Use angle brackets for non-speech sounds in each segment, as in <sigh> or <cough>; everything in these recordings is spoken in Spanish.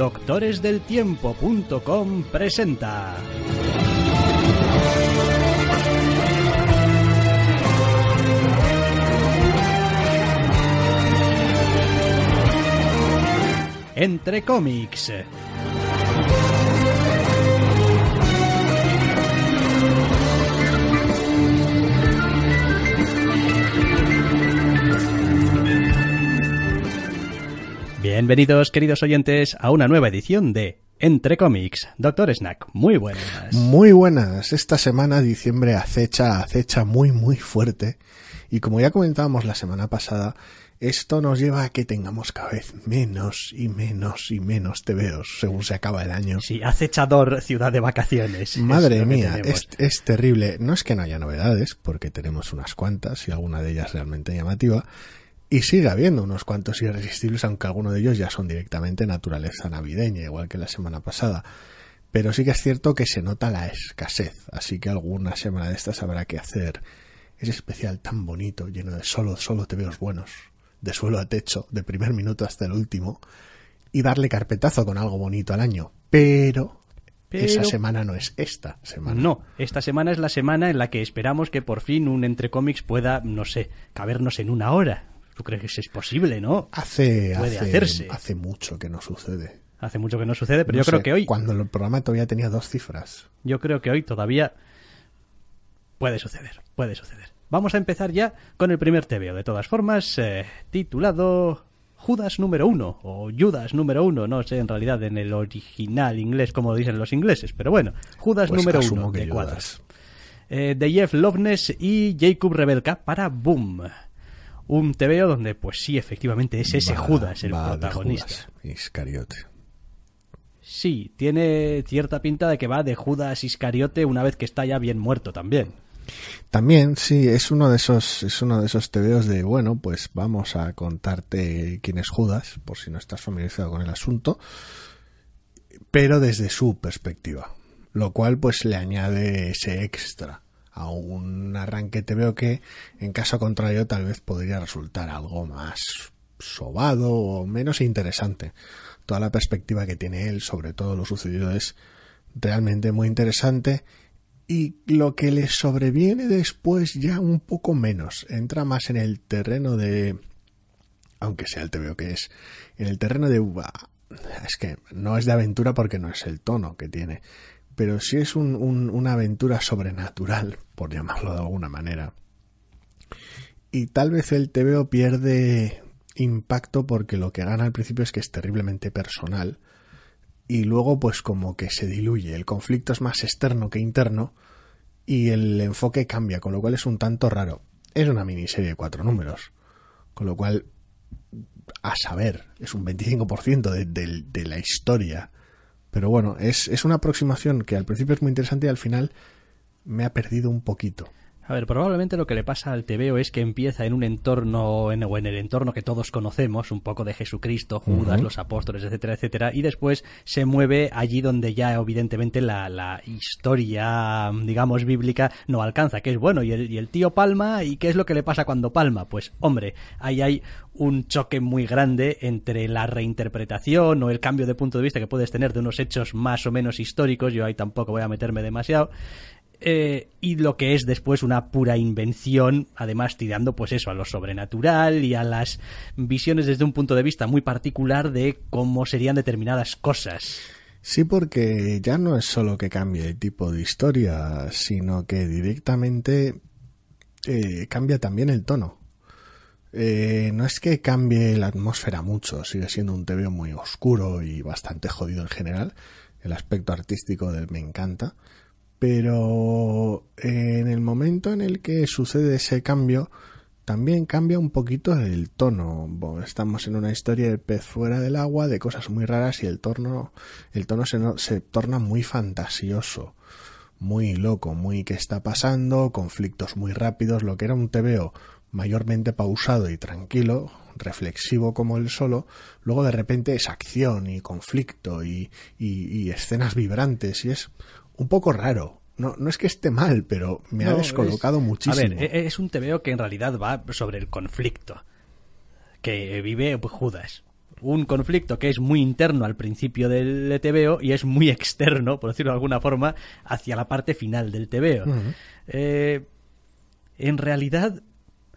doctoresdeltiempo.com presenta Entre cómics. Bienvenidos, queridos oyentes, a una nueva edición de Entre Comics. Doctor Snack, muy buenas. Muy buenas. Esta semana, diciembre, acecha, acecha muy, muy fuerte. Y como ya comentábamos la semana pasada, esto nos lleva a que tengamos cada vez menos y menos y menos TVOs según se acaba el año. Sí, acechador ciudad de vacaciones. Madre mía, es, terrible. No es que no haya novedades, porque tenemos unas cuantas y alguna de ellas realmente llamativa, y sigue habiendo unos cuantos irresistibles, aunque algunos de ellos ya son directamente naturaleza navideña, igual que la semana pasada. Pero sí que es cierto que se nota la escasez, así que alguna semana de estas habrá que hacer ese especial tan bonito, lleno de solo, solo te veo buenos, de suelo a techo, de primer minuto hasta el último, y darle carpetazo con algo bonito al año. Pero Esa semana no es esta semana. No, esta semana es la semana en la que esperamos que por fin un Entre cómics pueda, no sé, cabernos en una hora. ¿Tú crees que es posible, no? Hace, hacerse. hace mucho que no sucede. Hace mucho que no sucede, pero yo creo que hoy. Cuando el programa todavía tenía dos cifras. Yo creo que hoy todavía puede suceder, puede suceder. Vamos a empezar ya con el primer TVO, de todas formas, eh, titulado Judas número uno, o Judas número uno, no sé en realidad en el original inglés como dicen los ingleses, pero bueno, Judas pues número uno eh, de Jeff Loveness y Jacob Rebelka para Boom un TVO donde, pues sí, efectivamente es ese Judas el protagonista. Judas Iscariote. Sí, tiene cierta pinta de que va de Judas Iscariote una vez que está ya bien muerto también. También, sí, es uno de esos, es uno de esos tebeos de, bueno, pues vamos a contarte quién es Judas, por si no estás familiarizado con el asunto, pero desde su perspectiva, lo cual pues le añade ese extra a un arranque te veo que, en caso contrario, tal vez podría resultar algo más sobado o menos interesante. Toda la perspectiva que tiene él sobre todo lo sucedido es realmente muy interesante y lo que le sobreviene después ya un poco menos. Entra más en el terreno de... aunque sea el veo que es. En el terreno de... Es que no es de aventura porque no es el tono que tiene pero sí es un, una aventura sobrenatural, por llamarlo de alguna manera. Y tal vez el TVO pierde impacto porque lo que gana al principio es que es terriblemente personal y luego pues como que se diluye, el conflicto es más externo que interno y el enfoque cambia, con lo cual es un tanto raro. Es una miniserie de cuatro números, con lo cual a saber, es un 25% de la historia pero bueno, es, es una aproximación que al principio es muy interesante y al final me ha perdido un poquito. A ver, probablemente lo que le pasa al TVO es que empieza en un entorno, en, o en el entorno que todos conocemos, un poco de Jesucristo, Judas, los apóstoles, etcétera, etcétera, y después se mueve allí donde ya evidentemente la, historia, digamos, bíblica no alcanza, que es bueno, y el, y el, tío palma, ¿y qué es lo que le pasa cuando palma? Pues hombre, ahí hay un choque muy grande entre la reinterpretación o el cambio de punto de vista que puedes tener de unos hechos más o menos históricos, yo ahí tampoco voy a meterme demasiado, eh, y lo que es después una pura invención, además tirando pues eso a lo sobrenatural y a las visiones desde un punto de vista muy particular de cómo serían determinadas cosas. Sí, porque ya no es solo que cambie el tipo de historia, sino que directamente eh, cambia también el tono. Eh, no es que cambie la atmósfera mucho, sigue siendo un TV muy oscuro y bastante jodido en general. El aspecto artístico del me encanta pero eh, en el momento en el que sucede ese cambio, también cambia un poquito el tono. estamos en una historia de pez fuera del agua, de cosas muy raras y el tono, el tono se, se torna muy fantasioso, muy loco, muy qué está pasando, conflictos muy rápidos, lo que era un tebeo mayormente pausado y tranquilo, reflexivo como el solo, luego de repente es acción y conflicto y, y escenas vibrantes y es un poco raro. No, no es que esté mal, pero me ha descolocado muchísimo. E, es un tebeo que en realidad va sobre el conflicto que vive pues, Judas. Un conflicto que es muy interno al principio del tebeo y es muy <laughs> externo, por decirlo de alguna forma, hacia la parte final del tebeo. Eh, en realidad,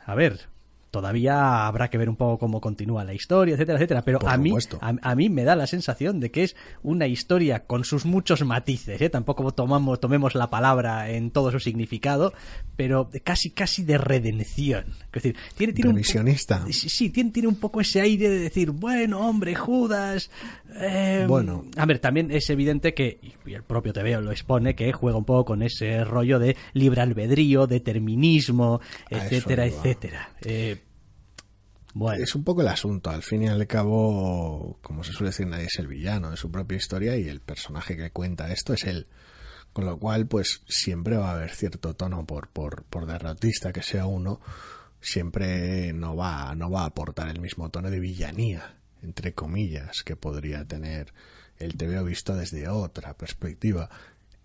a ver, todavía habrá que ver un poco cómo continúa la historia, etcétera, etcétera. Pero a mí, a, mí me da la sensación de que es una historia con sus muchos matices, ¿eh? tampoco tomamos, tomemos la palabra en todo su significado, pero casi, casi de redención. Es decir, tiene, tiene Un, sí, tiene, un poco ese aire de decir, bueno, hombre, Judas. Em, bueno. A ver, también es evidente que, y el propio Tebeo lo expone, que juega un poco con ese rollo de libre albedrío, determinismo, etcétera, etcétera. Eh, bueno. Es un poco el asunto. Al fin y al cabo, como se suele decir, nadie es el villano de su propia historia y el personaje que cuenta esto es él. Con lo cual, pues siempre va a haber cierto tono por, por, por derrotista que sea uno, siempre no va, no va a aportar el mismo tono de villanía, entre comillas, que podría tener el TVO visto desde otra perspectiva.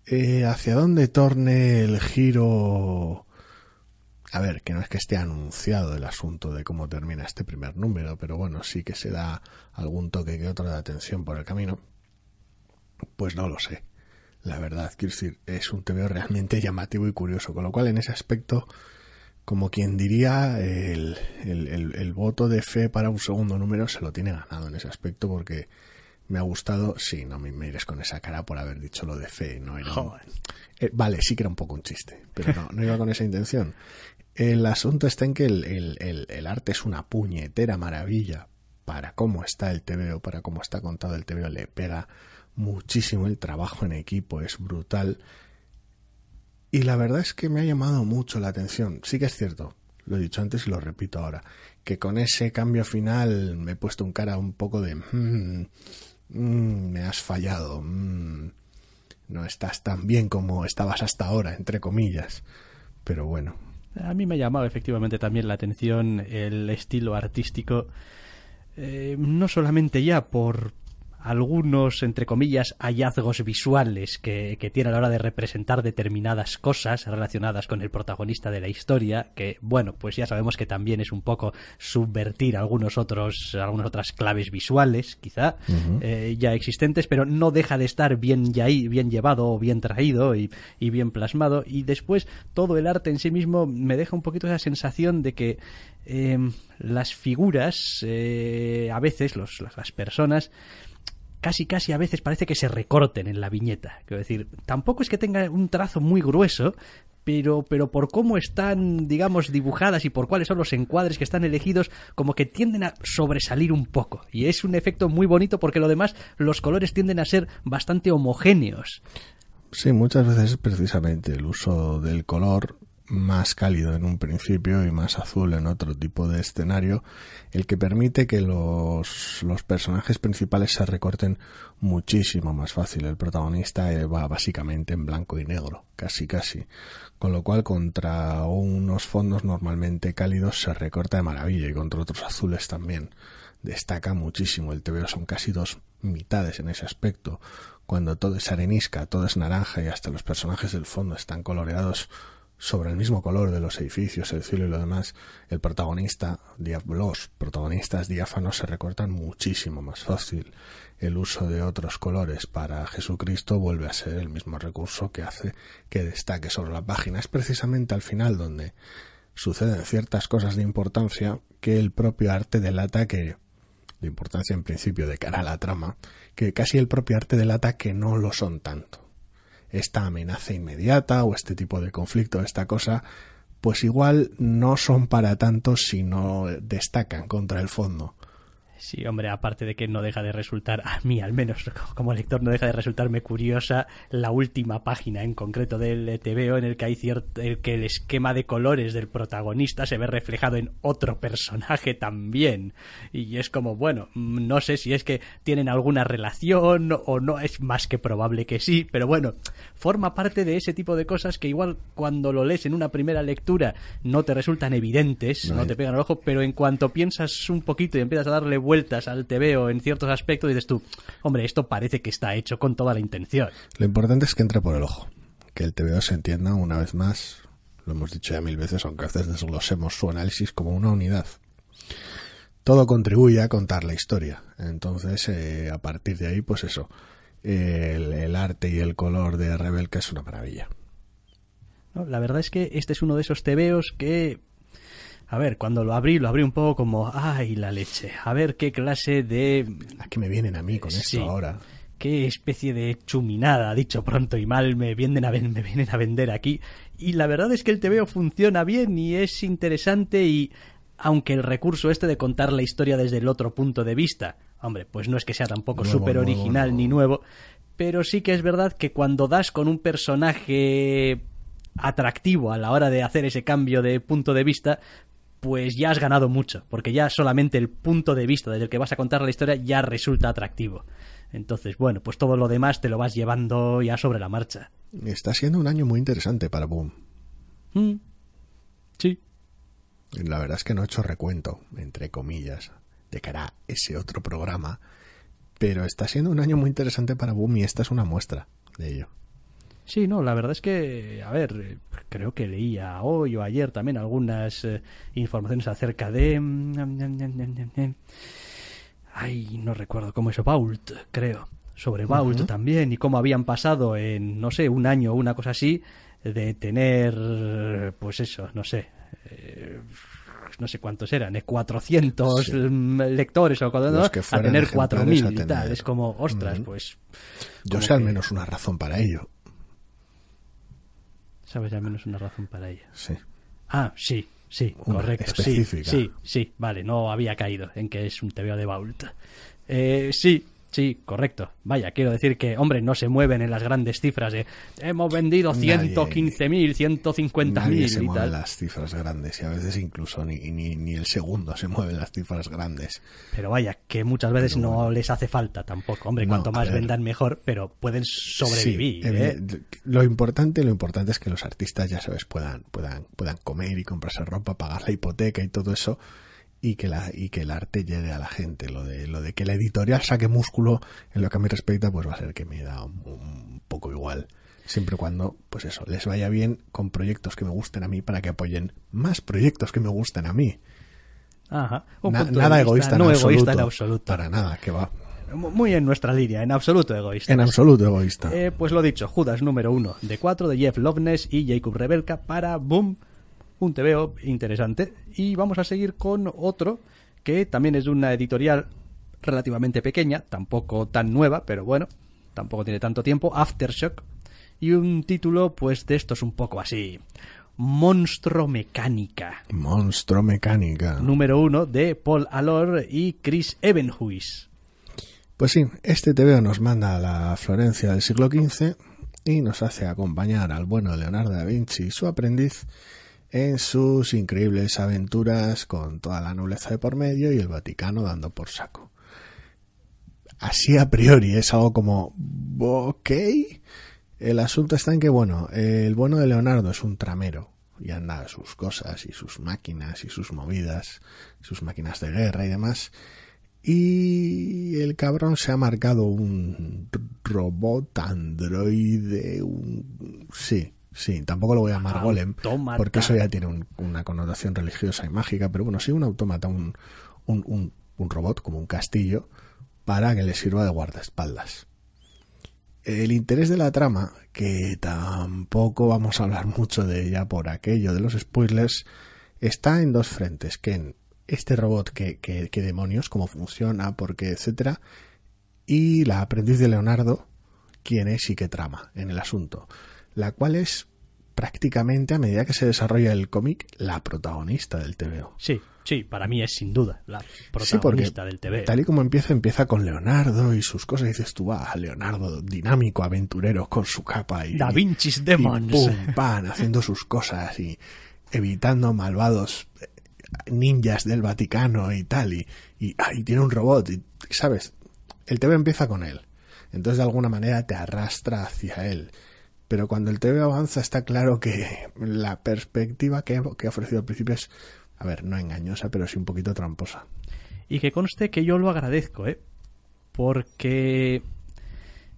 Eh, ¿Hacia dónde torne el giro a ver, que no es que esté anunciado el asunto de cómo termina este primer número, pero bueno, sí que se da algún toque que otro de atención por el camino. Pues no lo sé. La verdad, quiero decir, es un tebeo realmente llamativo y curioso, con lo cual en ese aspecto, como quien diría, el voto de fe para un segundo número se lo tiene ganado en ese aspecto porque me ha gustado. Sí, no me mires con esa cara por haber dicho lo de fe. No era eh, vale, sí que era un poco un chiste, pero no, no iba con esa intención. El asunto está en que el, arte es una puñetera maravilla para cómo está el TVO, para cómo está contado el TVO. Le pega muchísimo el trabajo en equipo, es brutal. Y la verdad es que me ha llamado mucho la atención. Sí que es cierto, lo he dicho antes y lo repito ahora, que con ese cambio final me he puesto un cara un poco de... Hmm, Mm, me has fallado. Mm. no estás tan bien como estabas hasta ahora, entre comillas. Pero bueno. A mí me ha llamaba efectivamente también la atención el estilo artístico. Eh, no solamente ya por, algunos, entre comillas, hallazgos visuales que, que, tiene a la hora de representar determinadas cosas relacionadas con el protagonista de la historia, que, bueno, pues ya sabemos que también es un poco subvertir algunos otros, algunas otras claves visuales, quizá, eh, ya existentes, pero no deja de estar bien, bien llevado o bien traído y, bien plasmado. Y después, todo el arte en sí mismo me deja un poquito esa sensación de que em, las figuras, eh, a veces las personas, casi casi a veces parece que se recorten en la viñeta. Quiero decir, tampoco es que tenga un trazo muy grueso, pero, pero por cómo están, digamos, dibujadas y por cuáles son los encuadres que están elegidos, como que tienden a sobresalir un poco. Y es un efecto muy bonito porque lo demás, los colores tienden a ser bastante homogéneos. Sí, muchas veces precisamente el uso del color más cálido en un principio y más azul en otro tipo de escenario, el que permite que los, los personajes principales se recorten muchísimo más fácil. El protagonista eh, va básicamente en blanco y negro, casi casi. Con lo cual contra unos fondos normalmente cálidos se recorta de maravilla y contra otros azules también. Destaca muchísimo el TVO, son casi dos mitades en ese aspecto. Cuando todo es arenisca, todo es naranja y hasta los personajes del fondo están coloreados sobre el mismo color de los edificios, el cielo y lo demás, el protagonista, los protagonistas diáfanos se recortan muchísimo más fácil. El uso de otros colores para Jesucristo vuelve a ser el mismo recurso que hace que destaque sobre la página. Es precisamente al final donde suceden ciertas cosas de importancia que el propio arte delata que de importancia en principio de cara a la trama, que casi el propio arte delata que no lo son tanto esta amenaza inmediata o este tipo de conflicto, esta cosa, pues igual no son para tanto si no destacan contra el fondo. Sí, hombre, aparte de que no deja de resultar, a mí al menos como lector, no deja de resultarme curiosa la última página en concreto del eh, TVO en el que hay cierto, el que el esquema de colores del protagonista se ve reflejado en otro personaje también. Y es como, bueno, mm, no sé si es que tienen alguna relación o no, es más que probable que sí, pero bueno, forma parte de ese tipo de cosas que igual cuando lo lees en una primera lectura no te resultan evidentes, no, te pegan el ojo, pero en cuanto piensas un poquito y empiezas a darle vueltas al tebeo en ciertos aspectos, y dices tú, hombre, esto parece que está hecho con toda la intención. Lo importante es que entre por el ojo, que el tebeo se entienda una vez más, lo hemos dicho ya mil veces, aunque a veces desglosemos su análisis como una unidad. Todo contribuye a contar la historia. Entonces, eh, a partir de ahí, pues eso, el, arte y el color de Rebelca es una maravilla. La verdad es que este es uno de esos tebeos que a ver, cuando lo abrí, lo abrí un poco como, ay, la leche. A ver qué clase de... ¿a qué me vienen a mí con eso ahora. Qué especie de chuminada, dicho pronto y mal, me vienen, a me vienen a vender aquí. Y la verdad es que el TVO funciona bien y es interesante y... Aunque el recurso este de contar la historia desde el otro punto de vista, hombre, pues no es que sea tampoco súper original ni nuevo, pero sí que es verdad que cuando das con un personaje atractivo a la hora de hacer ese cambio de punto de vista, pues ya has ganado mucho, porque ya solamente el punto de vista desde el que vas a contar la historia ya resulta atractivo. Entonces, bueno, pues todo lo demás te lo vas llevando ya sobre la marcha. Está siendo un año muy interesante para Boom. Mm. Sí. La verdad es que no he hecho recuento, entre comillas, de cara a ese otro programa, pero está siendo un año muy interesante para Boom y esta es una muestra de ello. Sí, no, la verdad es que, a ver, eh, creo que leía hoy o ayer también algunas eh, informaciones acerca de... Mm, Ay, no recuerdo cómo es Bault, creo. Sobre Bault también y cómo habían pasado en, no sé, un año o una cosa así de tener, pues eso, no sé. Eh, no sé cuántos eran, eh, 400 mm, lectores o cuando, a tener 4.000 y tal. Es como, ostras, pues. Yo sé al menos una razón para ello sabes al menos una razón para ella. Sí. Ah, sí, sí, correcto. Sí, sí, vale, no había caído en que es un TVO de Bault. Eh, sí, Sí, correcto. Vaya, quiero decir que, hombre, no se mueven en las grandes cifras de hemos vendido 115.000, 150.000 se y mueven las cifras grandes y a veces incluso ni, el segundo se mueven las cifras grandes. Pero vaya, que muchas veces no les hace falta tampoco. Hombre, cuanto más vendan mejor, pero pueden sobrevivir. ¿eh? Lo importante, lo importante es que los artistas, ya sabes, puedan, puedan, puedan comer y comprarse ropa, pagar la hipoteca y todo eso y que, la, y que el arte llegue a la gente. Lo de, lo de que la editorial saque músculo en lo que a mí respecta, pues va a ser que me da un, poco igual. Siempre y cuando, pues eso, les vaya bien con proyectos que me gusten a mí para que apoyen más proyectos que me gusten a mí. Ajá. nada egoísta, en no egoísta en absoluto. Para nada, que va. Muy en nuestra línea, en absoluto egoísta. En absoluto egoísta. Eh, pues lo dicho, Judas número uno de cuatro de Jeff Loveness y Jacob Rebelka para Boom un TVO interesante. Y vamos a seguir con otro que también es de una editorial relativamente pequeña, tampoco tan nueva, pero bueno, tampoco tiene tanto tiempo, Aftershock. Y un título, pues, de estos un poco así. Monstruo Mecánica. Monstruo Mecánica. Número uno de Paul Alor y Chris Ebenhuis. Pues sí, este TVO nos manda a la Florencia del siglo XV y nos hace acompañar al bueno Leonardo da Vinci y su aprendiz en sus increíbles aventuras con toda la nobleza de por medio y el Vaticano dando por saco. Así a priori es algo como, ok, el asunto está en que, bueno, el bueno de Leonardo es un tramero y anda a sus cosas y sus máquinas y sus movidas, sus máquinas de guerra y demás. Y el cabrón se ha marcado un robot androide, un... sí, Sí, tampoco lo voy a llamar ah, golem, porque eso ya tiene una connotación religiosa y mágica, pero bueno, sí un automata, un, robot como un castillo, para que le sirva de guardaespaldas. El interés de la trama, que tampoco vamos a hablar mucho de ella por aquello de los spoilers, está en dos frentes, que en este robot, qué demonios, cómo funciona, por qué, etcétera, y la aprendiz de Leonardo, quién es y qué trama en el asunto, la cual es prácticamente a medida que se desarrolla el cómic la protagonista del TVO. Sí, sí, para mí es sin duda la protagonista del TVO. Tal y como empieza, empieza con Leonardo y sus cosas. dices tú, va, ah, Leonardo, dinámico, aventurero, con su capa y. Da Vinci's Demons. Y haciendo sus cosas y evitando malvados eh, ninjas del Vaticano y tal. Y, y, ah, tiene un robot, y, ¿sabes? El TV empieza con él. Entonces, de alguna manera, te arrastra hacia él pero cuando el TV avanza está claro que la perspectiva que, ha ofrecido al principio es, a ver, no engañosa, pero sí un poquito tramposa. Y que conste que yo lo agradezco, ¿eh? Porque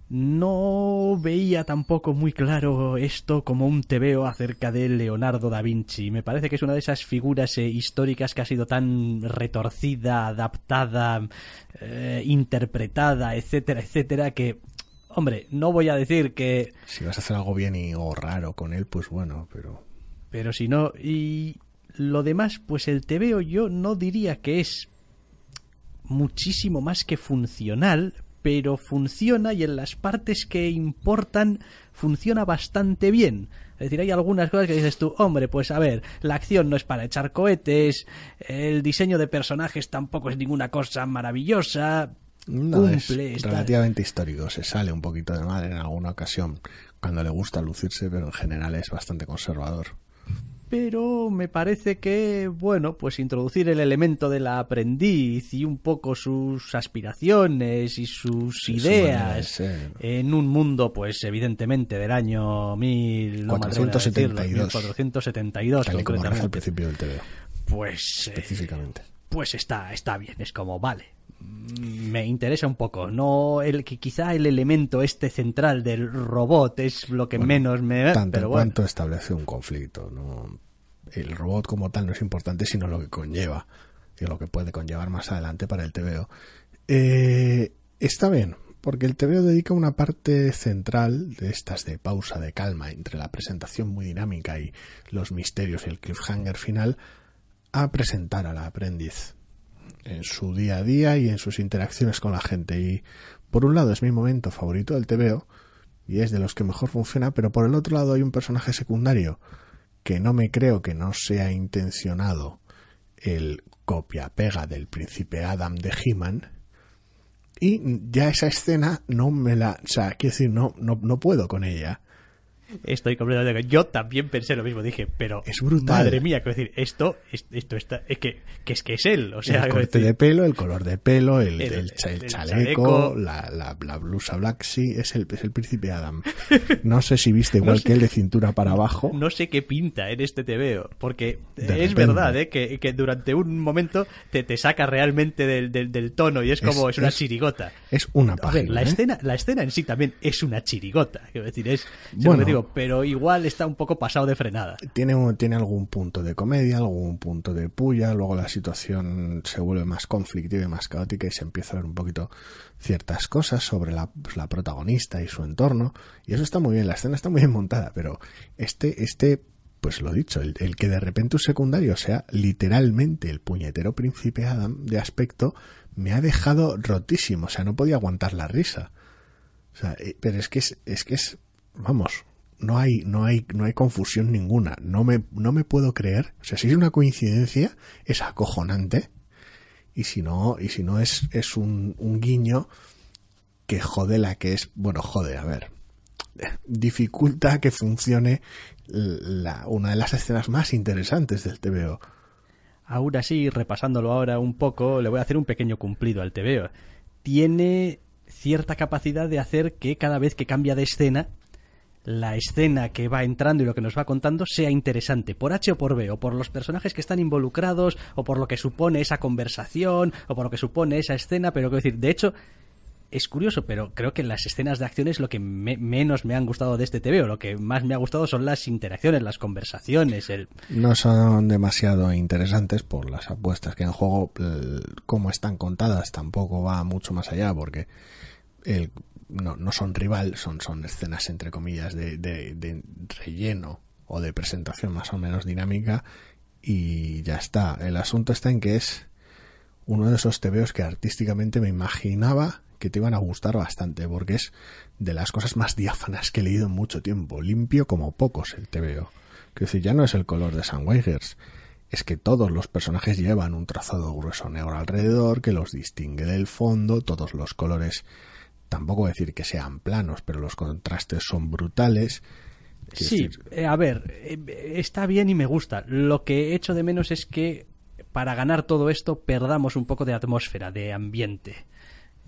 no veía tampoco muy claro esto como un tebeo acerca de Leonardo da Vinci. Me parece que es una de esas figuras eh, históricas que ha sido tan retorcida, adaptada, eh, interpretada, etcétera, etcétera, que Hombre, no voy a decir que... Si vas a hacer algo bien y, o raro con él, pues bueno, pero... Pero si no... Y lo demás, pues el TVO yo no diría que es muchísimo más que funcional, pero funciona y en las partes que importan funciona bastante bien. Es decir, hay algunas cosas que dices tú, hombre, pues a ver, la acción no es para echar cohetes, el diseño de personajes tampoco es ninguna cosa maravillosa, es relativamente histórico, se sale un poquito de mal en alguna ocasión cuando le gusta lucirse, pero en general es bastante conservador. Pero me parece que, bueno, pues introducir el elemento de la aprendiz y un poco sus aspiraciones y sus ideas en un mundo, pues evidentemente del año 1472, al principio del Pues, eh, específicamente. pues está, está bien, es como, vale, me interesa un poco. No, el que quizá el elemento este central del robot es lo que menos me. Tanto pero cuanto establece un conflicto, no. El robot como tal no es importante, sino lo que conlleva y lo que puede conllevar más adelante para el TVO. Eh, está bien, porque el TVO dedica una parte central de estas de pausa, de calma, entre la presentación muy dinámica y los misterios y el cliffhanger final, a presentar al aprendiz en su día a día y en sus interacciones con la gente. Y por un lado es mi momento favorito del TVO y es de los que mejor funciona, pero por el otro lado hay un personaje secundario que no me creo que no sea intencionado el copia-pega del príncipe Adam de He-Man. Y ya esa escena no me la. O sea, quiero decir, no, no, no puedo con ella. Estoy completamente. Yo también pensé lo mismo, dije, pero. Es brutal. Madre mía, quiero decir, esto, esto está. Es que, es que es él. O sea, el corte de pelo, el color de pelo, el, chaleco, la, blusa black, es el, el príncipe Adam. No sé si viste <laughs> igual que él de cintura para abajo. No sé qué pinta en este te veo porque es verdad, ¿eh? Que, durante un momento te, te saca realmente del, tono y es como es, una chirigota. Es una página. la, ¿eh? escena, la escena en sí también es una chirigota. Quiero decir, es. Bueno, digo, pero igual está un poco pasado de frenada. Tiene, tiene algún punto de comedia, algún punto de puya, luego la situación se vuelve más conflictiva y más caótica y se empieza a ver un poquito ciertas cosas sobre la, protagonista y su entorno. Y eso está muy bien, la escena está muy bien montada, pero este, este pues lo dicho, el, que de repente un secundario sea literalmente el puñetero príncipe Adam de aspecto me ha dejado rotísimo, o sea, no podía aguantar la risa. O sea, eh, pero es que es que es, vamos, no hay, no hay, no hay confusión ninguna. No me, no me puedo creer. O sea, si es una coincidencia, es acojonante. Y si no, y si no es, es un, guiño que jode la que es, bueno, jode, a ver, dificulta que funcione una de las escenas más interesantes del TVO. Aún así, repasándolo ahora un poco, le voy a hacer un pequeño cumplido al TVO. Tiene cierta capacidad de hacer que cada vez que cambia de escena la escena que va entrando y lo que nos va contando sea interesante, por H o por B, o por los personajes que están involucrados, o por lo que supone esa conversación, o por lo que supone esa escena, pero quiero decir, de hecho, es curioso, pero creo que las escenas de acción es lo que menos me han gustado de este TV, o lo que más me ha gustado son las interacciones, las conversaciones. No son demasiado interesantes por las apuestas que en juego, como están contadas, tampoco va mucho más allá, porque el no, no son rival, son, son escenas entre comillas de, de, relleno o de presentación más o menos dinámica y ya está. El asunto está en que es uno de esos tebeos que artísticamente me imaginaba que te iban a gustar bastante, porque es de las cosas más diáfanas que he leído en mucho tiempo, limpio como pocos el tebeo. Que decir, ya no es el color de San Weigers, es que todos los personajes llevan un trazado grueso negro alrededor que los distingue del fondo, todos los colores tampoco decir que sean planos, pero los contrastes son brutales. Sí, eh, a ver, eh, está bien y me gusta. Lo que he hecho de menos es que para ganar todo esto perdamos un poco de atmósfera, de ambiente.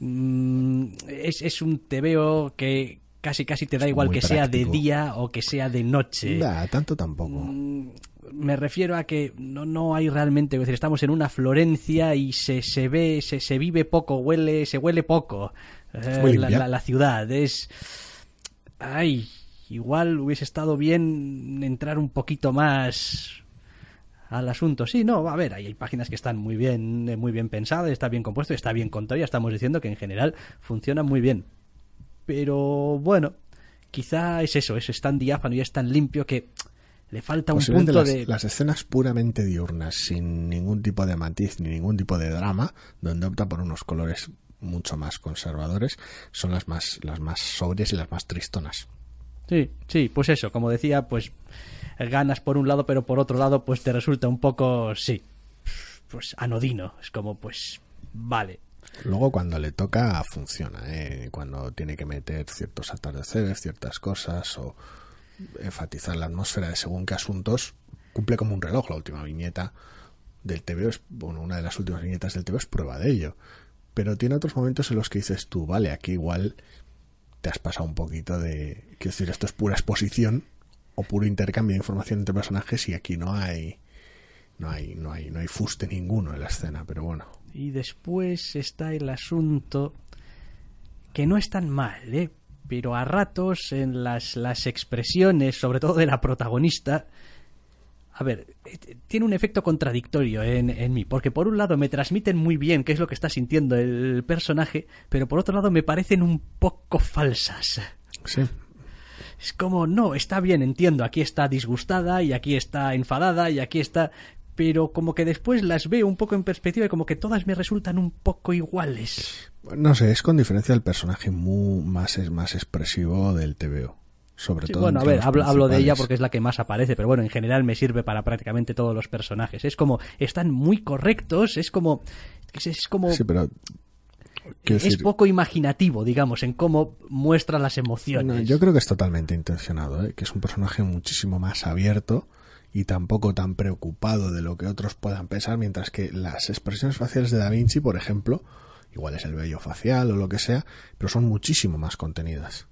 Mm, es, es un tebeo que casi casi te da igual que sea de día o que sea de noche. Da, tanto tampoco. Mm, me refiero a que no, no hay realmente, estamos en una Florencia y se, se ve, se, se vive poco, huele, se huele poco. Eh, la, ciudad. Es. Ay, igual hubiese estado bien entrar un poquito más al asunto. Sí, no, a ver, hay, páginas que están muy bien, eh, muy bien pensadas, está bien compuesto, está bien contado, ya estamos diciendo que en general funciona muy bien. Pero bueno, quizá es eso, es tan diáfano y es tan limpio que le falta un punto de... Las escenas puramente diurnas, sin ningún tipo de matiz ni ningún tipo de drama, donde opta por unos colores mucho más conservadores, son las más, las más sobres y las más tristonas. Sí, sí, pues eso, como decía, pues ganas por un lado, pero por otro lado, pues te resulta un poco, sí, pues anodino. Es como, pues, vale. Luego cuando le toca funciona, ¿eh? cuando tiene que meter ciertos atardeceres, ciertas cosas o enfatizar la atmósfera de según qué asuntos, cumple como un reloj. La última viñeta del TVO es, bueno, una de las últimas viñetas del TVO es prueba de ello pero tiene otros momentos en los que dices tú, vale, aquí igual te has pasado un poquito de... Quiero decir, esto es pura exposición o puro intercambio de información entre personajes y aquí no hay... No hay, no hay, no hay fuste ninguno en la escena, pero bueno. Y después está el asunto que no es tan mal, ¿eh? Pero a ratos en las, las expresiones, sobre todo de la protagonista, a ver, tiene un efecto contradictorio en, mí, porque por un lado me transmiten muy bien qué es lo que está sintiendo el personaje, pero por otro lado me parecen un poco falsas. Sí. Es como, no, está bien, entiendo, aquí está disgustada y aquí está enfadada y aquí está... Pero como que después las veo un poco en perspectiva y como que todas me resultan un poco iguales. No sé, es con diferencia del personaje más, más expresivo del TVO sobre todo. Bueno, a ver, hablo, de ella porque es la que más aparece, pero bueno, en general me sirve para prácticamente todos los personajes. Es como, están muy correctos, es como. Es, como. es poco imaginativo, digamos, en cómo muestra las emociones. yo creo que es totalmente intencionado, ¿eh? que es un personaje muchísimo más abierto y tampoco tan preocupado de lo que otros puedan pensar, mientras que las expresiones faciales de Da Vinci, por ejemplo, igual es el bello facial o lo que sea, pero son muchísimo más contenidas.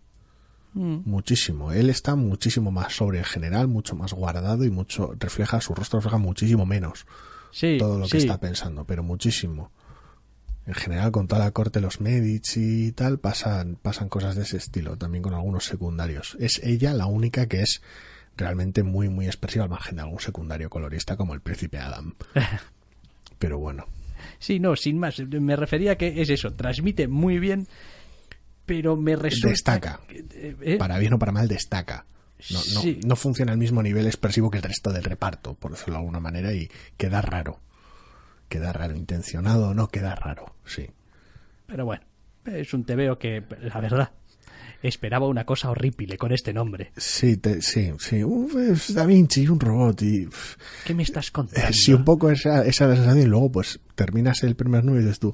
Mm. Muchísimo. Él está muchísimo más sobre En general, mucho más guardado y mucho refleja, su rostro refleja muchísimo menos sí, todo lo que está pensando, pero muchísimo. En general, con toda la corte, los Medici y tal, pasan, pasan cosas de ese estilo, también con algunos secundarios. Es ella la única que es realmente muy, muy expresiva, al margen de algún secundario colorista como el príncipe Adam. <laughs> pero bueno. Sí, no, sin más. Me refería que es eso, transmite muy bien pero me resulta... Destaca. Eh, ¿eh? para bien o para mal, destaca. No, no, funciona al mismo nivel expresivo que el resto del reparto, por decirlo de alguna manera, y queda raro. Queda raro, intencionado o no, queda raro, sí. Pero bueno, es un veo que, la verdad, esperaba una cosa horrible con este nombre. Sí, sí, sí. un Da Vinci, un robot y... ¿Qué me estás eh, contando? Sí, un poco esa, Y luego, pues, terminas el primer número y dices tú,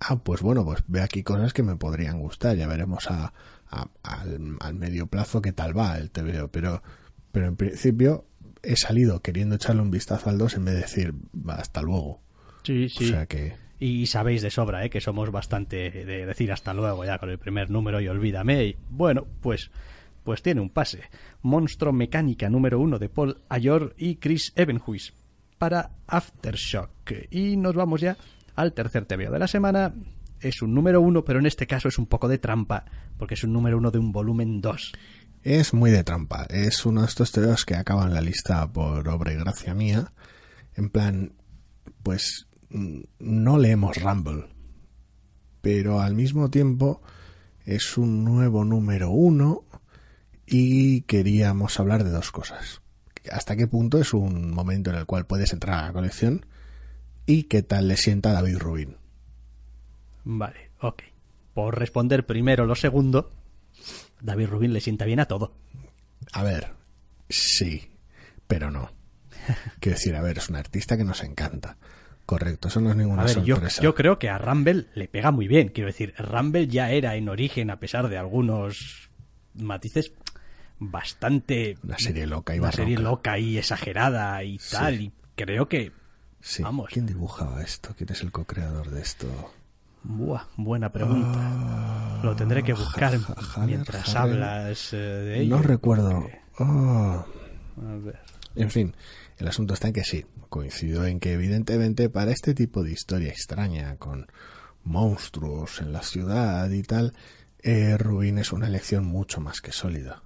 ah, pues bueno, pues ve aquí cosas que me podrían gustar, ya veremos a, al, medio plazo qué tal va el TVO, pero, pero en principio he salido queriendo echarle un vistazo al 2 en vez de decir hasta luego. Sí, sí. que... Y sabéis de sobra, ¿eh? que somos bastante de decir hasta luego ya con el primer número y olvídame. Y bueno, pues, pues tiene un pase. Monstruo Mecánica número uno de Paul Ayor y Chris Ebenhuis para Aftershock. Y nos vamos ya al tercer TVO de la semana. Es un número uno, pero en este caso es un poco de trampa, porque es un número uno de un volumen dos. Es muy de trampa. Es uno de estos tebeos que acaban la lista por obra y gracia mía. En plan, pues mm, no leemos Rumble, pero al mismo tiempo es un nuevo número uno y queríamos hablar de dos cosas. ¿Hasta qué punto es un momento en el cual puedes entrar a la colección? y qué tal le sienta David Rubin. Vale, ok. Por responder primero lo segundo, David Rubin le sienta bien a todo. A ver, sí, pero no. <laughs> Quiero decir, a ver, es un artista que nos encanta. Correcto, eso no es ninguna a ver, Yo, creo que a Rumble le pega muy bien. Quiero decir, Rumble ya era en origen, a pesar de algunos matices, bastante. Una serie loca y Una serie loca y exagerada y tal. Y creo que Sí. Vamos. ¿Quién dibujaba esto? ¿Quién es el co-creador de esto? Buah, buena pregunta. Ah, Lo tendré que buscar mientras hablas eh, de ello. No recuerdo. Ah. En fin, el asunto está en que sí, coincido en que evidentemente para este tipo de historia extraña, con monstruos en la ciudad y tal, eh, es una elección mucho más que sólida.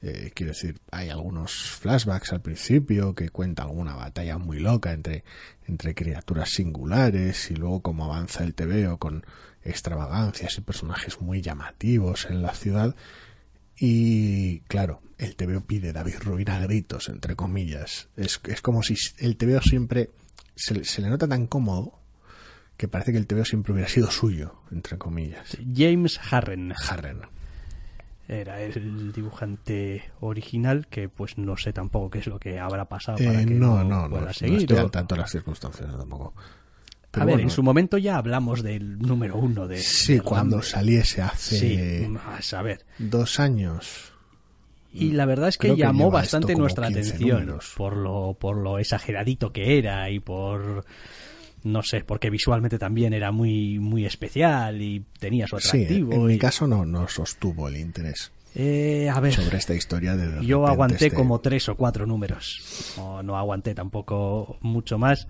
Eh, quiero decir, hay algunos flashbacks al principio que cuenta alguna batalla muy loca entre, criaturas singulares y luego cómo avanza el TVO con extravagancias y personajes muy llamativos en la ciudad. Y claro, el TVO pide David Rubin a gritos, entre comillas. Es, como si el TVO siempre se, le nota tan cómodo que parece que el TVO siempre hubiera sido suyo, entre comillas. James Harren. Harren era el dibujante original que pues no sé tampoco qué es lo que habrá pasado eh, para que no, no, no tanto las circunstancias tampoco. a ver, en su momento ya hablamos del número uno de. Sí, cuando saliese hace. a Dos años. Y la verdad es que, llamó bastante nuestra atención por lo, por lo exageradito que era y por no sé, porque visualmente también era muy, muy especial y tenía su atractivo. en mi caso no, no sostuvo el interés. Eh, a ver, sobre esta historia de yo aguanté este como tres o cuatro números, no, no aguanté tampoco mucho más.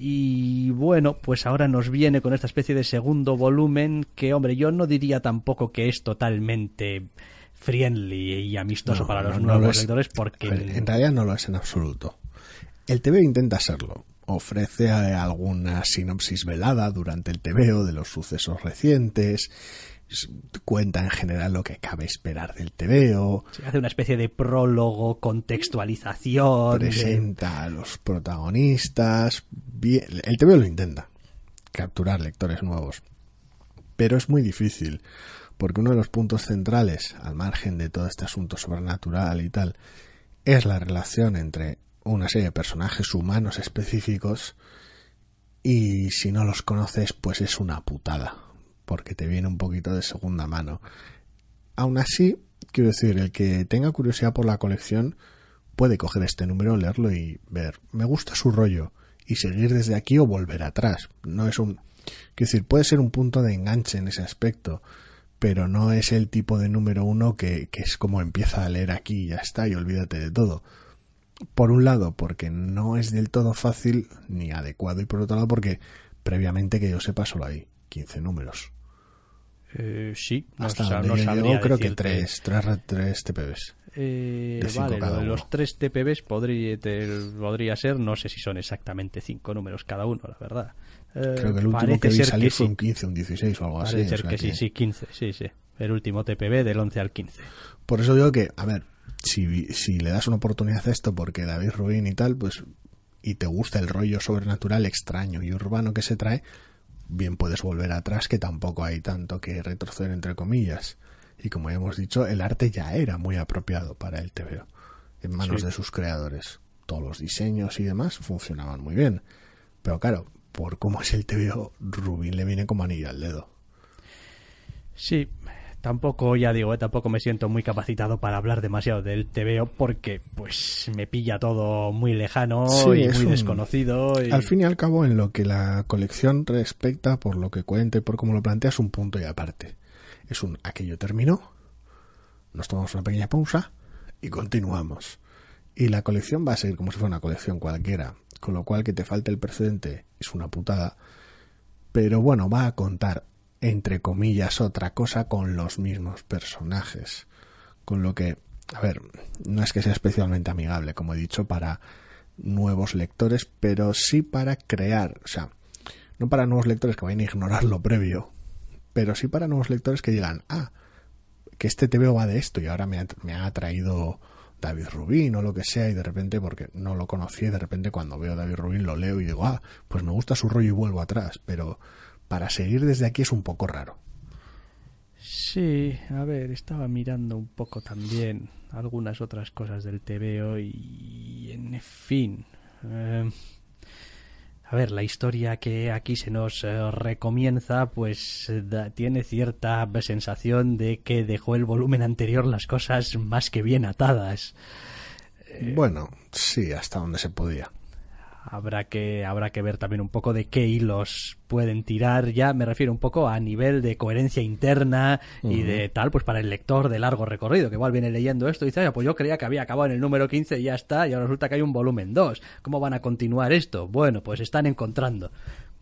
Y bueno, pues ahora nos viene con esta especie de segundo volumen que, hombre, yo no diría tampoco que es totalmente friendly y amistoso para los nuevos lectores porque... en realidad no lo es en absoluto. El TV intenta serlo, ofrece eh, alguna sinopsis velada durante el tebeo de los sucesos recientes, cuenta en general lo que cabe esperar del tebeo. Se hace una especie de prólogo, contextualización. Presenta a los protagonistas. el tebeo lo intenta, capturar lectores nuevos. Pero es muy difícil, porque uno de los puntos centrales, al margen de todo este asunto sobrenatural y tal, es la relación entre una serie de personajes humanos específicos y si no los conoces pues es una putada porque te viene un poquito de segunda mano. Aún así, quiero decir, el que tenga curiosidad por la colección puede coger este número, leerlo y ver, me gusta su rollo y seguir desde aquí o volver atrás. No es un quiero decir, puede ser un punto de enganche en ese aspecto, pero no es el tipo de número uno que, que es como empieza a leer aquí y ya está y olvídate de todo por un lado, porque no es del todo fácil ni adecuado, y por otro lado, porque previamente que yo sepa solo hay 15 números. Eh, sí, hasta no yo creo que 3 tres, tres, TPBs. Eh, de vale, cada uno. los 3 TPBs podría, podría ser, no sé si son exactamente 5 números cada uno, la verdad. Eh, creo que el último que vi salir fue un 15, un 16 o algo parece así. Ser o sea que sí, sí, 15, sí, sí. El último TPB del 11 al 15. Por eso digo que, a ver, si, si le das una oportunidad a esto porque David Rubin y tal, pues y te gusta el rollo sobrenatural extraño y urbano que se trae, bien puedes volver atrás, que tampoco hay tanto que retroceder entre comillas. Y como ya hemos dicho, el arte ya era muy apropiado para el TVO, en manos de sus creadores. Todos los diseños y demás funcionaban muy bien. Pero claro, por cómo es el TVO, Rubin le viene como anillo al dedo. Sí, tampoco, ya digo, eh, tampoco me siento muy capacitado para hablar demasiado del TVO porque pues me pilla todo muy lejano y muy desconocido. Al fin y al cabo, en lo que la colección respecta, por lo que cuente, por cómo lo planteas, un punto y aparte. Es un aquello terminó, nos tomamos una pequeña pausa y continuamos. Y la colección va a seguir como si fuera una colección cualquiera, con lo cual que te falte el precedente es una putada. Pero bueno, va a contar entre comillas, otra cosa con los mismos personajes. Con lo que, a ver, no es que sea especialmente amigable, como he dicho, para nuevos lectores, pero sí para crear, o sea, no para nuevos lectores que vayan a ignorar lo previo, pero sí para nuevos lectores que digan, ah, que este veo va de esto y ahora me ha, traído David Rubín o lo que sea y de repente, porque no lo conocí, de repente cuando veo David Rubín lo leo y digo, ah, pues me gusta su rollo y vuelvo atrás, pero para seguir desde aquí es un poco raro. Sí, a ver, estaba mirando un poco también algunas otras cosas del TVO y en fin. Eh, a ver, la historia que aquí se nos eh, recomienza pues eh, tiene cierta sensación de que dejó el volumen anterior las cosas más que bien atadas. bueno, sí, hasta donde se podía habrá que, habrá que ver también un poco de qué hilos pueden tirar ya, me refiero un poco a nivel de coherencia interna y de tal, pues para el lector de largo recorrido, que igual viene leyendo esto y dice, pues yo creía que había acabado en el número 15 y ya está, y ahora resulta que hay un volumen 2. ¿Cómo van a continuar esto? Bueno, pues están encontrando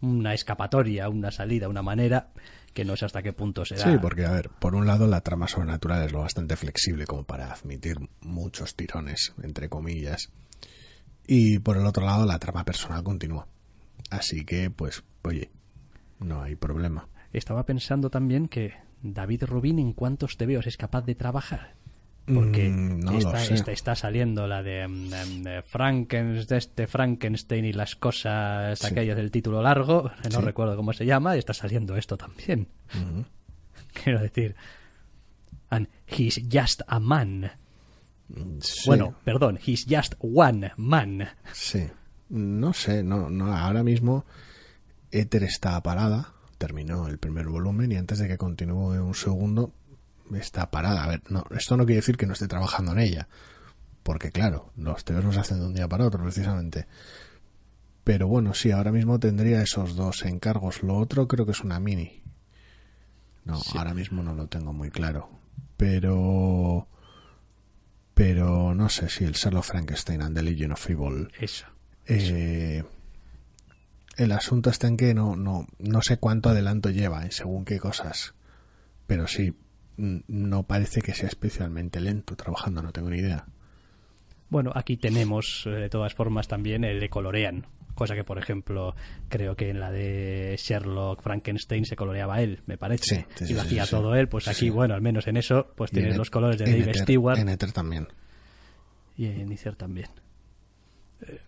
una escapatoria, una salida, una manera que no sé hasta qué punto será. Sí, porque, a ver, por un lado la trama sobrenatural es lo bastante flexible como para admitir muchos tirones, entre comillas. Y por el otro lado, la trama personal continúa. Así que, pues, oye, no hay problema. Estaba pensando también que David Rubin en te veo, es capaz de trabajar. Porque mm, está, saliendo la de, mm, em, este Frankenstein, y las cosas aquellas del título largo, no recuerdo cómo se llama, y está saliendo esto también. <laughs> Quiero decir, and he's just a man. Bueno, perdón, he's just one man. Sí. No sé, no, no, ahora mismo Ether está parada, terminó el primer volumen y antes de que continúe un segundo está parada. A ver, no, esto no quiere decir que no esté trabajando en ella, porque claro, los teos se hacen de un día para otro precisamente. Pero bueno, sí, ahora mismo tendría esos dos encargos. Lo otro creo que es una mini. No, ahora mismo no lo tengo muy claro. Pero pero no sé si el serlo Frankenstein and the Legion of Evil. Eh, el asunto está en que no, no, sé cuánto adelanto lleva eh, según qué cosas, pero sí, no parece que sea especialmente lento trabajando, no tengo ni idea. Bueno, aquí tenemos eh, de todas formas también el de Colorean, cosa que, por ejemplo, creo que en la de Sherlock Frankenstein se coloreaba él, me parece, y lo hacía todo él, pues aquí, bueno, al menos en eso, pues tienes los e- colores de Dave Stewart. En Ether también. Y en Ether también. Eh,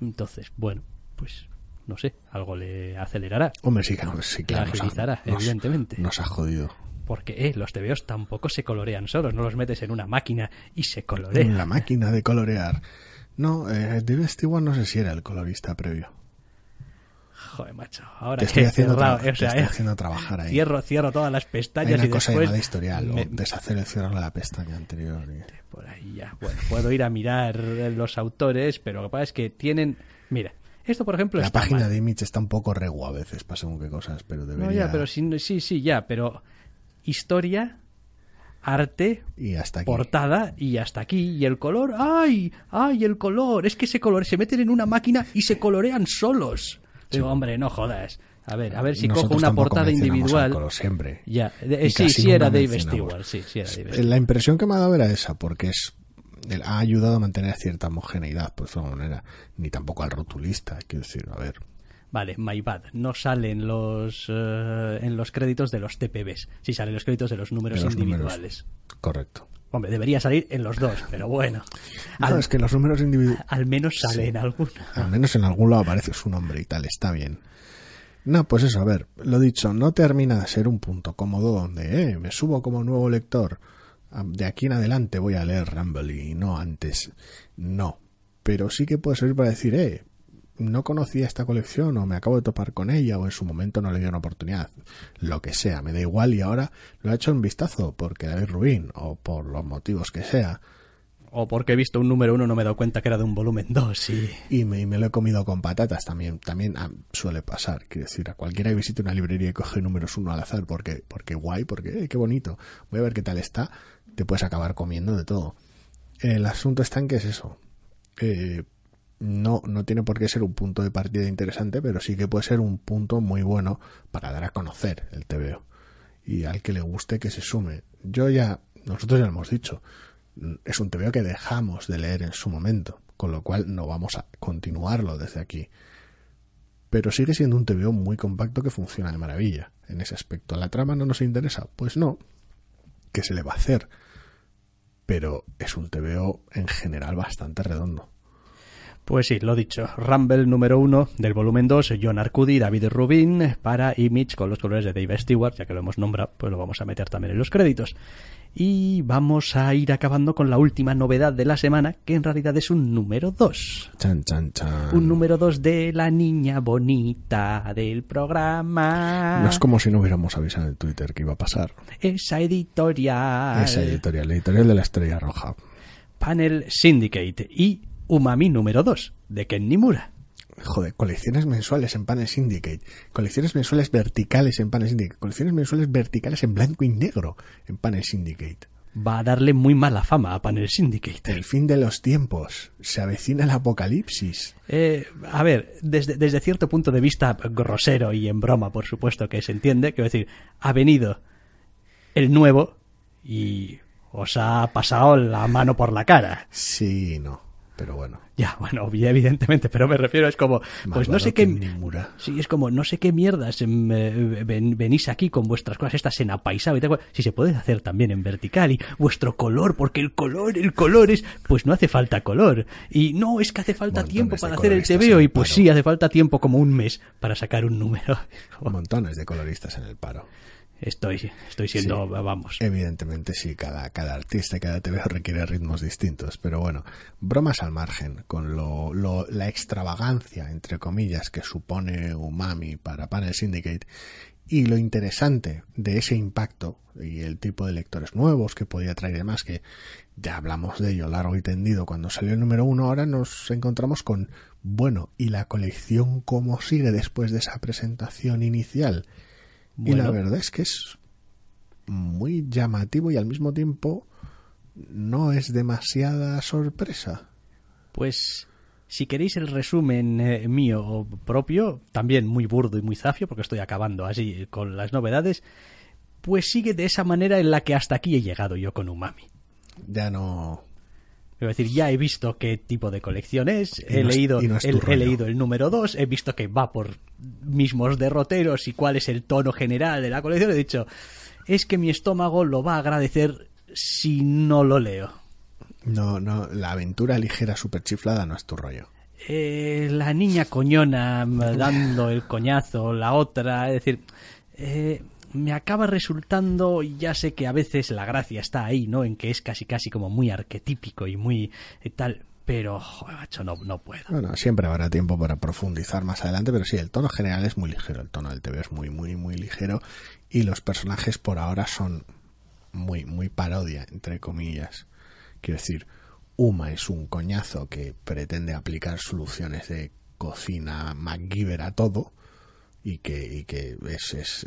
entonces, bueno, pues no sé, algo le acelerará. Hombre, sí, claro, sí, claro. nos ha, evidentemente. Nos, ha jodido. Porque eh, los tebeos tampoco se colorean solos, no los metes en una máquina y se colorean. En la máquina de colorear. No, eh, David Stewart no sé si era el colorista previo. Joder, macho, ahora te estoy que haciendo, o sea, eh, haciendo trabajar ahí. Cierro, cierro todas las pestañas Hay una y cosa llamada historial, o deshacer el cierre de la pestaña anterior. Por ahí ya. Bueno, puedo ir a mirar los autores, pero lo que pasa es que tienen... Mira, esto, por ejemplo, La página de Image está un poco regua a veces, para qué cosas, pero debería... No, ya, pero sí, sí, ya, pero historia arte, y hasta portada y hasta aquí. Y el color, ¡ay! ¡ay! El color, es que ese color, se meten en una máquina y se colorean solos. Digo, hombre, no jodas. A ver, a ver si cojo una portada individual. siempre. Ya, eh, sí, sí era Dave Stewart, La impresión que me ha dado era esa, porque es eh, ha ayudado a mantener cierta homogeneidad, por pues, su manera, ni tampoco al rotulista, quiero decir, a ver, Vale, my bad. No salen los, eh, en los créditos de los TPBs. Sí salen los créditos de los números individuales. Correcto. Hombre, debería salir en los dos, pero bueno. Al, no, es que los números individuales. Al menos sale en alguna. Al menos en algún lado aparece su nombre y tal, está bien. No, pues eso, a ver, lo dicho, no termina de ser un punto cómodo donde, eh, me subo como nuevo lector. De aquí en adelante voy a leer Rumble y no antes. No. Pero sí que puede servir para decir, eh, no conocía esta colección o me acabo de topar con ella o en su momento no le dio una oportunidad. Lo que sea, me da igual y ahora lo he hecho un vistazo porque hay ruin, o por los motivos que sea. O porque he visto un número uno no me he dado cuenta que era de un volumen dos, y... Y me, lo he comido con patatas también. También ah, suele pasar. Quiero decir, a cualquiera que visite una librería y coge números uno al azar porque, porque guay, porque eh, qué bonito. Voy a ver qué tal está. Te puedes acabar comiendo de todo. El asunto está en que es eso. Eh, no, tiene por qué ser un punto de partida interesante, pero sí que puede ser un punto muy bueno para dar a conocer el TVO. Y al que le guste que se sume. Yo ya, nosotros ya lo hemos dicho, es un TVO que dejamos de leer en su momento, con lo cual no vamos a continuarlo desde aquí. Pero sigue siendo un TVO muy compacto que funciona de maravilla en ese aspecto. ¿La trama no nos interesa? Pues no. ¿Qué se le va a hacer? Pero es un TVO en general bastante redondo pues sí, lo dicho. Rumble número uno del volumen 2, John Arcudi, David Rubin, para Image con los colores de Dave Stewart, ya que lo hemos nombrado, pues lo vamos a meter también en los créditos. Y vamos a ir acabando con la última novedad de la semana, que en realidad es un número 2. Chan, chan, chan. Un número 2 de la niña bonita del programa. No es como si no hubiéramos avisado en Twitter que iba a pasar. Esa editorial. Esa editorial, la editorial de la estrella roja. Panel Syndicate y Umami número 2, de Ken Nimura. Joder, colecciones mensuales en panel Syndicate, colecciones mensuales verticales en panel Syndicate, colecciones mensuales verticales en blanco y negro en panel Syndicate. Va a darle muy mala fama a Panel Syndicate. El fin de los tiempos. Se avecina el apocalipsis. Eh, a ver, desde, desde cierto punto de vista grosero y en broma, por supuesto, que se entiende, quiero decir, ha venido el nuevo y os ha pasado la mano por la cara. Sí, no. Pero bueno. Ya, bueno, evidentemente, pero me refiero, es como, pues no sé qué. Sí, es como, no sé qué mierdas eh, venís aquí con vuestras cosas estas en apaisado y tal. Si se puede hacer también en vertical y vuestro color, porque el color, el color es. Pues no hace falta color. Y no, es que hace falta tiempo para hacer el TVO y pues sí, hace falta tiempo como un mes para sacar un número. <laughs> Montones de coloristas en el paro estoy, estoy siendo, vamos. Evidentemente, sí, cada, cada artista y cada TV requiere ritmos distintos, pero bueno, bromas al margen, con lo, la extravagancia, entre comillas, que supone Umami para Panel Syndicate y lo interesante de ese impacto y el tipo de lectores nuevos que podía traer además, que ya hablamos de ello largo y tendido cuando salió el número uno, ahora nos encontramos con, bueno, ¿y la colección cómo sigue después de esa presentación inicial? Y la verdad es que es muy llamativo y al mismo tiempo no es demasiada sorpresa. Pues si queréis el resumen eh, mío propio, también muy burdo y muy zafio, porque estoy acabando así con las novedades, pues sigue de esa manera en la que hasta aquí he llegado yo con Umami. Ya no es decir, ya he visto qué tipo de colección es, he, leído, el, he leído el número 2, he visto que va por mismos derroteros y cuál es el tono general de la colección. He dicho, es que mi estómago lo va a agradecer si no lo leo. No, no, la aventura ligera super chiflada no es tu rollo. Eh, la niña coñona <laughs> dando el coñazo, la otra, es decir, eh, me acaba resultando, y ya sé que a veces la gracia está ahí, ¿no? En que es casi casi como muy arquetípico y muy eh, tal, pero joder, macho, no, no puedo. Bueno, siempre habrá tiempo para profundizar más adelante, pero sí, el tono general es muy ligero, el tono del TV es muy, muy, muy ligero y los personajes por ahora son muy, muy parodia, entre comillas. Quiero decir, Uma es un coñazo que pretende aplicar soluciones de cocina MacGyver a todo y que,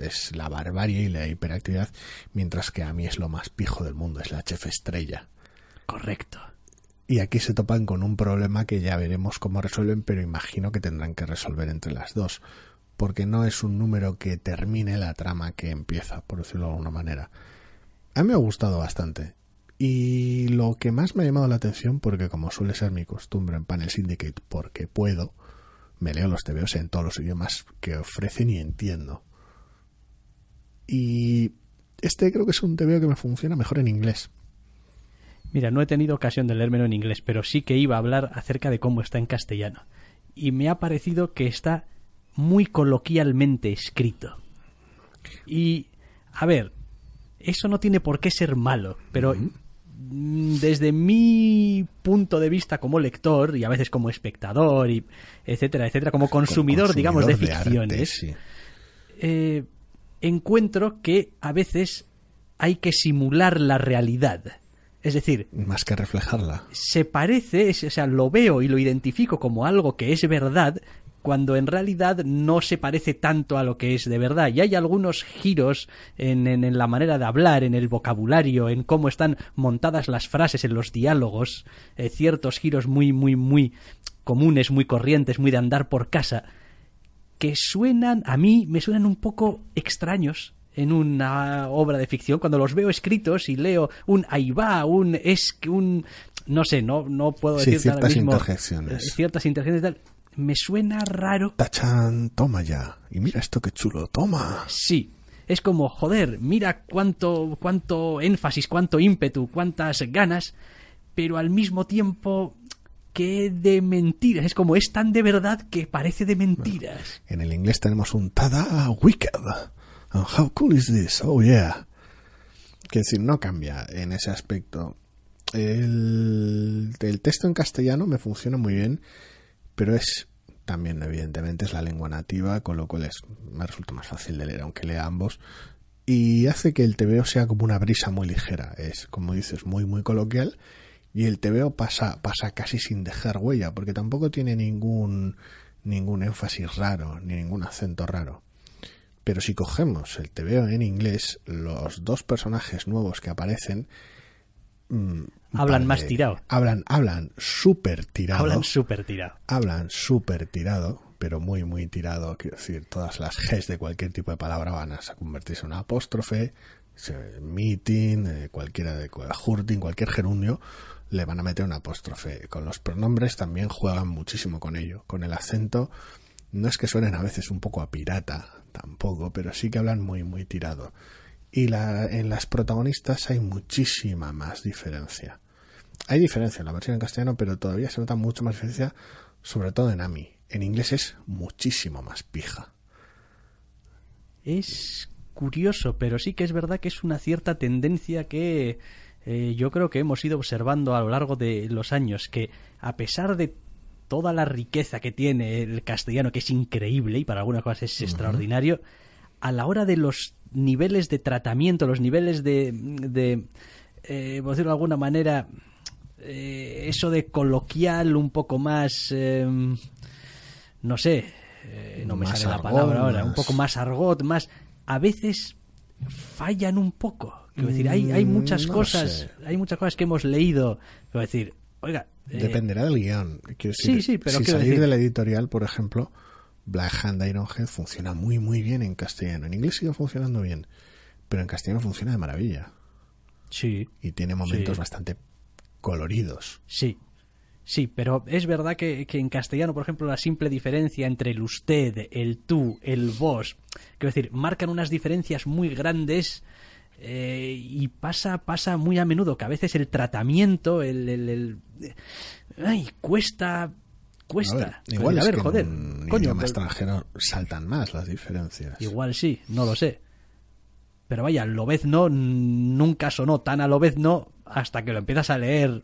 es, la barbarie y la hiperactividad, mientras que a mí es lo más pijo del mundo, es la chef estrella. Correcto. Y aquí se topan con un problema que ya veremos cómo resuelven, pero imagino que tendrán que resolver entre las dos, porque no es un número que termine la trama que empieza, por decirlo de alguna manera. A mí me ha gustado bastante. Y lo que más me ha llamado la atención, porque como suele ser mi costumbre en Panel Syndicate, porque puedo, me leo los tebeos en todos los idiomas que ofrecen y entiendo. Y este creo que es un tebeo que me funciona mejor en inglés. Mira, no he tenido ocasión de leérmelo en inglés, pero sí que iba a hablar acerca de cómo está en castellano. Y me ha parecido que está muy coloquialmente escrito. Y, a ver, eso no tiene por qué ser malo, pero Mm, desde mi punto de vista como lector y a veces como espectador y etcétera, etcétera, como consumidor, digamos, de, ficciones, eh, encuentro que a veces hay que simular la realidad. Es decir, más que reflejarla. Se parece, o sea, lo veo y lo identifico como algo que es verdad, cuando en realidad no se parece tanto a lo que es de verdad. Y hay algunos giros en, la manera de hablar, en el vocabulario, en cómo están montadas las frases, en los diálogos, eh, ciertos giros muy, muy, muy comunes, muy corrientes, muy de andar por casa, que suenan, a mí me suenan un poco extraños en una obra de ficción, cuando los veo escritos y leo un ahí va, un es que un no sé, no, no puedo decir ciertas interjecciones. ciertas interjecciones tal, me suena raro. Tachan, toma ya. Y mira esto qué chulo, toma. Sí. Es como, joder, mira cuánto, cuánto énfasis, cuánto ímpetu, cuántas ganas, pero al mismo tiempo ¡qué de mentiras. Es como, es tan de verdad que parece de mentiras. en el inglés tenemos un tada wicked. how cool is this? Oh yeah. Que decir, no cambia en ese aspecto. el texto en castellano me funciona muy bien, pero es también, evidentemente, es la lengua nativa, con lo cual es, me resulta más fácil de leer, aunque lea ambos. Y hace que el tebeo sea como una brisa muy ligera. Es, como dices, muy, muy coloquial. Y el tebeo pasa, pasa casi sin dejar huella, porque tampoco tiene ningún, ningún énfasis raro, ni ningún acento raro. Pero si cogemos el TVO en inglés, los dos personajes nuevos que aparecen mm, Hablan más tirado. Hablan, hablan súper tirado. Hablan super tirado. Hablan super tirado, pero muy, muy tirado. Quiero decir, todas las Gs de cualquier tipo de palabra van a convertirse en una apóstrofe, meeting, eh, cualquiera de hurting, cualquier gerundio, le van a meter una apóstrofe. Con los pronombres también juegan muchísimo con ello. Con el acento, no es que suenen a veces un poco a pirata, tampoco, pero sí que hablan muy, muy tirado y la, en las protagonistas hay muchísima más diferencia. Hay diferencia en la versión en castellano, pero todavía se nota mucho más diferencia, sobre todo en Ami. En inglés es muchísimo más pija. Es curioso, pero sí que es verdad que es una cierta tendencia que eh, yo creo que hemos ido observando a lo largo de los años, que a pesar de toda la riqueza que tiene el castellano, que es increíble y para algunas cosas es extraordinario, a la hora de los niveles de tratamiento, los niveles de, de eh, por decirlo de alguna manera, eh, eso de coloquial un poco más, em, no sé, eh, no me sale la palabra ahora, un poco más argot, más, a veces fallan un poco. Quiero decir, hay, hay mm, muchas cosas, hay muchas cosas que hemos leído, quiero decir, oiga. Eh, Dependerá del guión. Quiero decir, sí, sí, pero si salir de la editorial, por ejemplo, Black Hand Head funciona muy muy bien en castellano. En inglés sigue funcionando bien, pero en castellano funciona de maravilla. Sí. Y tiene momentos bastante coloridos. Sí. Sí, pero es verdad que, en castellano, por ejemplo, la simple diferencia entre el usted, el tú, el vos, quiero decir, marcan unas diferencias muy grandes eh, y pasa, pasa muy a menudo que a veces el tratamiento, el, el ay, cuesta Cuesta. igual a ver, pues joder. En coño, idioma pues extranjero saltan más las diferencias. Igual sí, no lo sé. Pero vaya, Lobezno nunca sonó tan a Lobezno hasta que lo empiezas a leer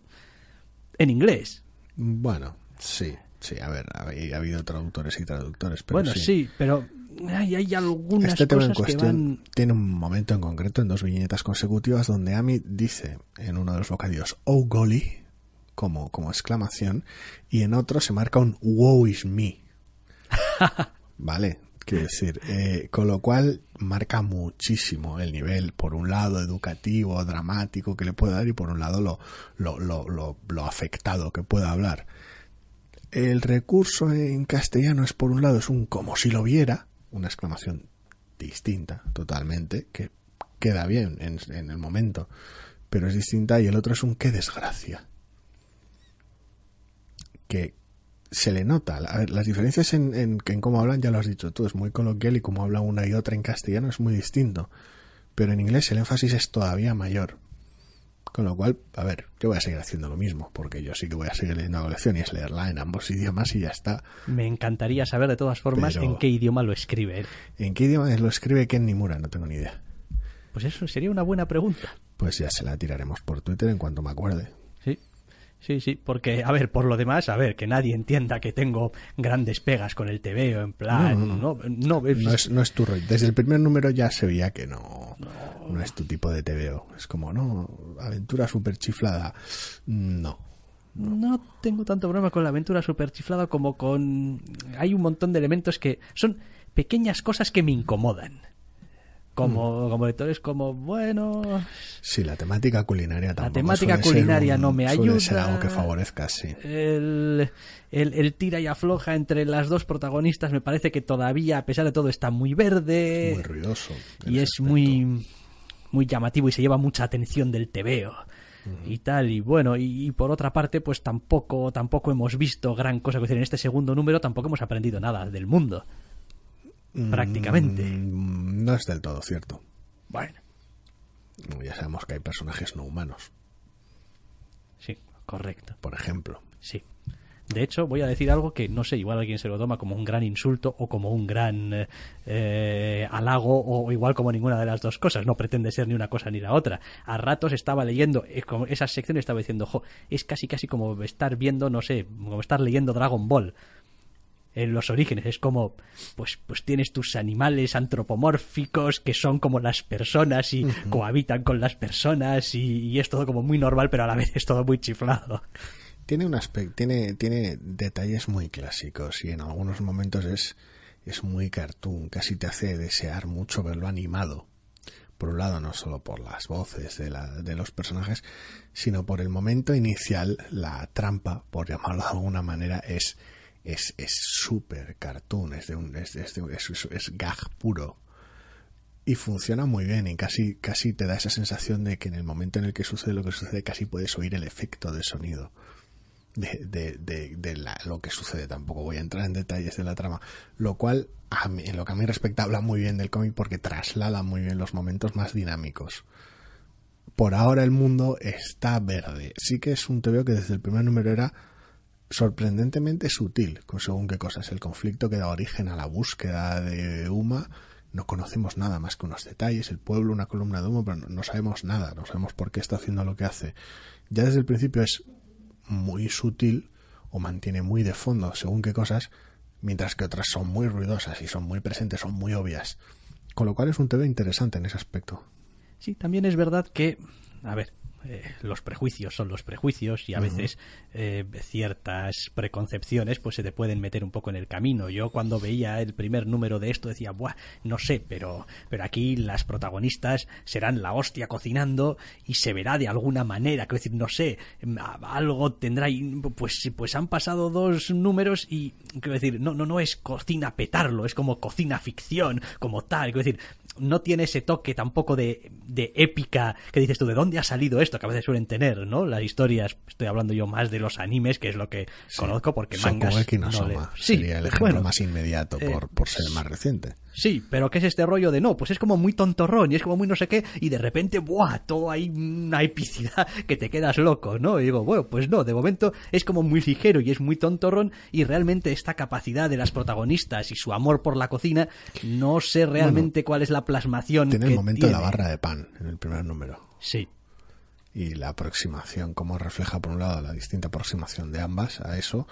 en inglés. Bueno, sí, sí, a ver, ha habido traductores y traductores, Bueno, sí, pero hay, hay, algunas este en cuestión tiene un momento en concreto en dos viñetas consecutivas donde Amy dice en uno de los bocadillos, "Oh golly", como, exclamación y en otro se marca un wow is me. <laughs> vale, quiero decir, eh, con lo cual marca muchísimo el nivel, por un lado educativo, dramático que le puede dar y por un lado lo, lo, afectado que pueda hablar. El recurso en castellano es por un lado es un como si lo viera, una exclamación distinta totalmente, que queda bien en, en el momento, pero es distinta y el otro es un qué desgracia que se le nota. las diferencias en, en, en, cómo hablan, ya lo has dicho tú, es muy coloquial y cómo habla una y otra en castellano es muy distinto. Pero en inglés el énfasis es todavía mayor. Con lo cual, a ver, yo voy a seguir haciendo lo mismo, porque yo sí que voy a seguir leyendo la colección y es leerla en ambos idiomas y ya está. Me encantaría saber de todas formas en qué idioma lo escribe ¿En qué idioma lo escribe Ken Nimura? No tengo ni idea. Pues eso sería una buena pregunta. Pues ya se la tiraremos por Twitter en cuanto me acuerde. Sí, sí, porque, a ver, por lo demás, a ver, que nadie entienda que tengo grandes pegas con el TVO, en plan, no, no, es, no, tu rol, Desde el primer número ya se veía que no, no es tu tipo de TVO. Es como, no, aventura super chiflada. No. No tengo tanto problema con la aventura super chiflada como con... Hay un montón de elementos que son pequeñas cosas que me incomodan como, como lectores como bueno sí la temática culinaria tampoco la temática culinaria no me ser algo que favorezca sí el, tira y afloja entre las dos protagonistas me parece que todavía a pesar de todo está muy verde muy ruidoso y es muy muy llamativo y se lleva mucha atención del tebeo y tal y bueno y, por otra parte pues tampoco tampoco hemos visto gran cosa que decir en este segundo número tampoco hemos aprendido nada del mundo Mm, prácticamente. no es del todo cierto. Bueno. Ya sabemos que hay personajes no humanos. Sí, correcto. Por ejemplo. Sí. De hecho, voy a decir algo que no sé, igual alguien se lo toma como un gran insulto o como un gran eh, halago o igual como ninguna de las dos cosas. No pretende ser ni una cosa ni la otra. A ratos estaba leyendo esas secciones estaba diciendo, es casi casi como estar viendo, no sé, como estar leyendo Dragon Ball en los orígenes. Es como, pues, pues tienes tus animales antropomórficos que son como las personas y cohabitan con las personas y, es todo como muy normal, pero a la vez es todo muy chiflado. Tiene un aspecto, tiene, tiene detalles muy clásicos y en algunos momentos es, es muy cartoon, casi te hace desear mucho verlo animado. Por un lado, no solo por las voces de los personajes, sino por el momento inicial, la trampa, por llamarlo de alguna manera, es es súper cartoon, es, de un, es, es, es, gag puro. Y funciona muy bien y casi, casi te da esa sensación de que en el momento en el que sucede lo que sucede casi puedes oír el efecto de sonido de, de, de, lo que sucede. Tampoco voy a entrar en detalles de la trama. Lo cual, a en lo que a mí respecta, habla muy bien del cómic porque traslada muy bien los momentos más dinámicos por ahora el mundo está verde. Sí que es un veo que desde el primer número era sorprendentemente sutil con según qué cosas. El conflicto que da origen a la búsqueda de Uma. No conocemos nada más que unos detalles, el pueblo, una columna de humo, pero no sabemos nada, no sabemos por qué está haciendo lo que hace. Ya desde el principio es muy sutil o mantiene muy de fondo según qué cosas, mientras que otras son muy ruidosas y son muy presentes, son muy obvias. Con lo cual es un tema interesante en ese aspecto. Sí, también es verdad que, a ver, eh, los prejuicios son los prejuicios y a veces eh, ciertas preconcepciones pues se te pueden meter un poco en el camino. Yo cuando veía el primer número de esto decía, Buah, no sé, pero, pero aquí las protagonistas serán la hostia cocinando y se verá de alguna manera, que decir, no sé, mm, algo tendrá, pues, pues han pasado dos números y, quiero decir, no, no, no es cocina petarlo, es como cocina ficción, como tal, quiero decir, no tiene ese toque tampoco de, de épica que dices tú, ¿de dónde ha salido esto? que a veces suelen tener, ¿no? Las historias, estoy hablando yo más de los animes, que es lo que conozco, porque mangas... sería el ejemplo más inmediato eh, por, ser más reciente. Sí, pero ¿qué es este rollo de no? Pues es como muy tontorrón y es como muy no sé qué, y de repente, ¡buah! Todo hay una epicidad <laughs> que te quedas loco, ¿no? Y digo, bueno, pues no, de momento es como muy ligero y es muy tontorrón, y realmente esta capacidad de las protagonistas y su amor por la cocina, no sé realmente cuál es la plasmación. Tiene el momento de la barra de pan en el primer número. Sí y la aproximación, cómo refleja por un lado la distinta aproximación de ambas a eso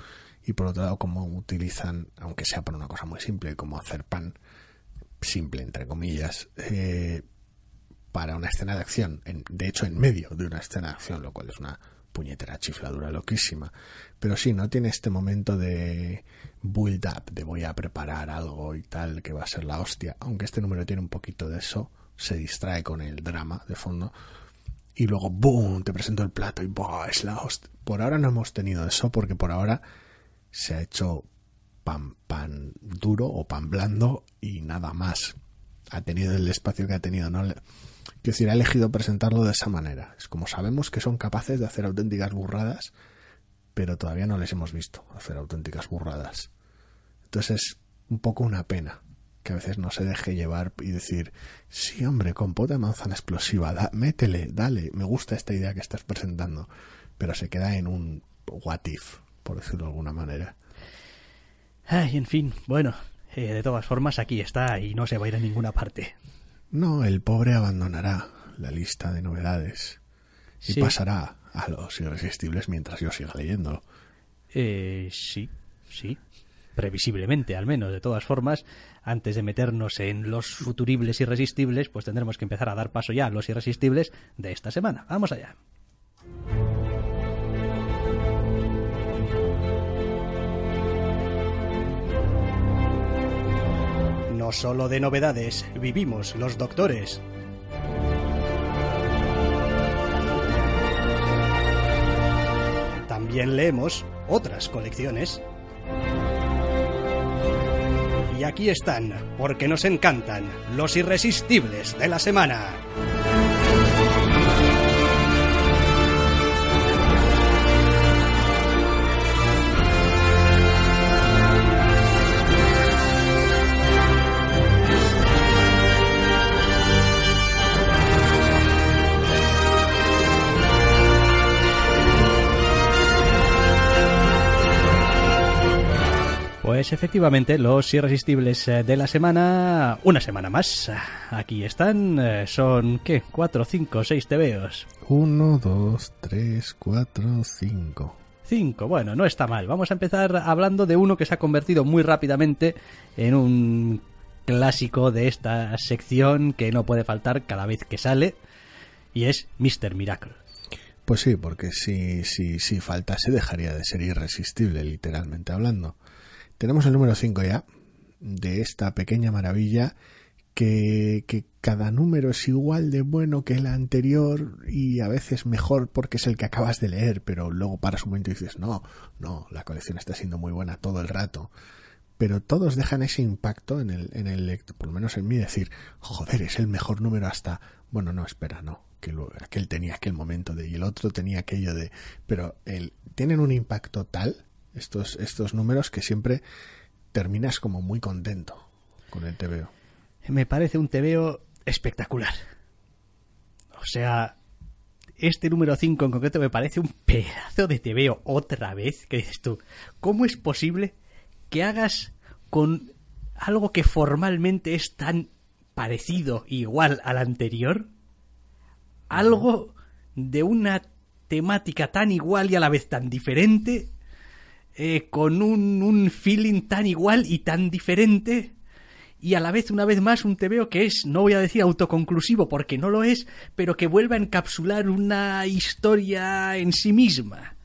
y por otro lado cómo utilizan, aunque sea para una cosa muy simple, como hacer pan, simple entre comillas, eh, para una escena de acción, de hecho en medio de una escena de acción, lo cual es una puñetera chifladura loquísima. Pero sí, no tiene este momento de build up, de voy a preparar algo y tal, que va a ser la hostia. Aunque este número tiene un poquito de eso, se distrae con el drama de fondo, y luego ¡boom! te presento el plato y ¡buah! es la hostia. Por ahora no hemos tenido eso porque por ahora se ha hecho pan, pan duro o pan blando y nada más. Ha tenido el espacio que ha tenido, ¿no? Que decir, ha elegido presentarlo de esa manera. Es como sabemos que son capaces de hacer auténticas burradas, pero todavía no les hemos visto hacer auténticas burradas. Entonces es un poco una pena que a veces no se deje llevar y decir, sí, hombre, compota manzana explosiva, métele, dale, me gusta esta idea que estás presentando, pero se queda en un what if, por decirlo de alguna manera. Ay, en fin, bueno, eh, de todas formas aquí está y no se va a ir a ninguna parte. No, el pobre abandonará la lista de novedades y pasará a los irresistibles mientras yo siga leyendo. Eh, sí, sí previsiblemente al menos, de todas formas, antes de meternos en los futuribles irresistibles, pues tendremos que empezar a dar paso ya a los irresistibles de esta semana. Vamos allá. No solo de novedades, vivimos los doctores. También leemos otras colecciones. Y aquí están, porque nos encantan, los irresistibles de la semana. Pues, efectivamente los irresistibles eh, de la semana. Una semana más. Aquí están. Eh, son, ¿qué? 4, 5, 6 tebeos. 1, 2, 3, 4, 5. 5. Bueno, no está mal. Vamos a empezar hablando de uno que se ha convertido muy rápidamente en un clásico de esta sección que no puede faltar cada vez que sale. Y es Mr. Miracle. Pues sí, porque si, si, si faltase dejaría de ser irresistible, literalmente hablando. Tenemos el número 5 ya de esta pequeña maravilla que, cada número es igual de bueno que el anterior y a veces mejor porque es el que acabas de leer, pero luego paras un momento y dices, no, no, la colección está siendo muy buena todo el rato. Pero todos dejan ese impacto en el, en el por lo menos en mí, decir, joder, es el mejor número hasta, bueno, no, espera, no, que luego, aquel tenía aquel momento de, y el otro tenía aquello de, pero el, tienen un impacto tal estos, números que siempre terminas como muy contento con el TVO. Me parece un TVO espectacular. O sea, este número 5 en concreto me parece un pedazo de TVO otra vez. ¿Qué dices tú? ¿Cómo es posible que hagas con algo que formalmente es tan parecido, igual al anterior, algo de una temática tan igual y a la vez tan diferente eh, con un, un feeling tan igual y tan diferente y a la vez, una vez más, un veo que es, no voy a decir autoconclusivo porque no lo es, pero que vuelve a encapsular una historia en sí misma.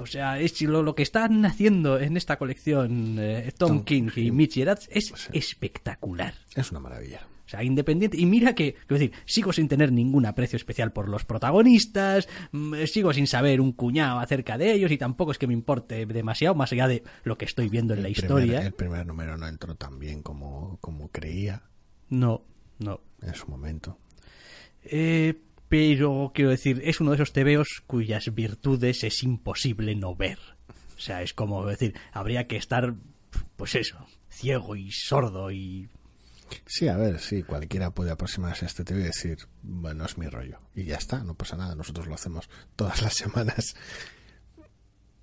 O sea, es lo, lo, que están haciendo en esta colección eh, Tom, King y Mitch Eratz es espectacular. Es una maravilla independiente. Y mira que, quiero decir, sigo sin tener ningún aprecio especial por los protagonistas, mm, eh, sigo sin saber un cuñado acerca de ellos y tampoco es que me importe demasiado, más allá de lo que estoy viendo en la historia. El primer número no entró tan bien como, como creía. No, no. En su momento. Eh, pero quiero decir, es uno de esos tebeos cuyas virtudes es imposible no ver. O sea, es como decir, habría que estar, pues eso, ciego y sordo y Sí, a ver, sí, cualquiera puede aproximarse a este TV y decir, bueno, es mi rollo. Y ya está, no pasa nada, nosotros lo hacemos todas las semanas.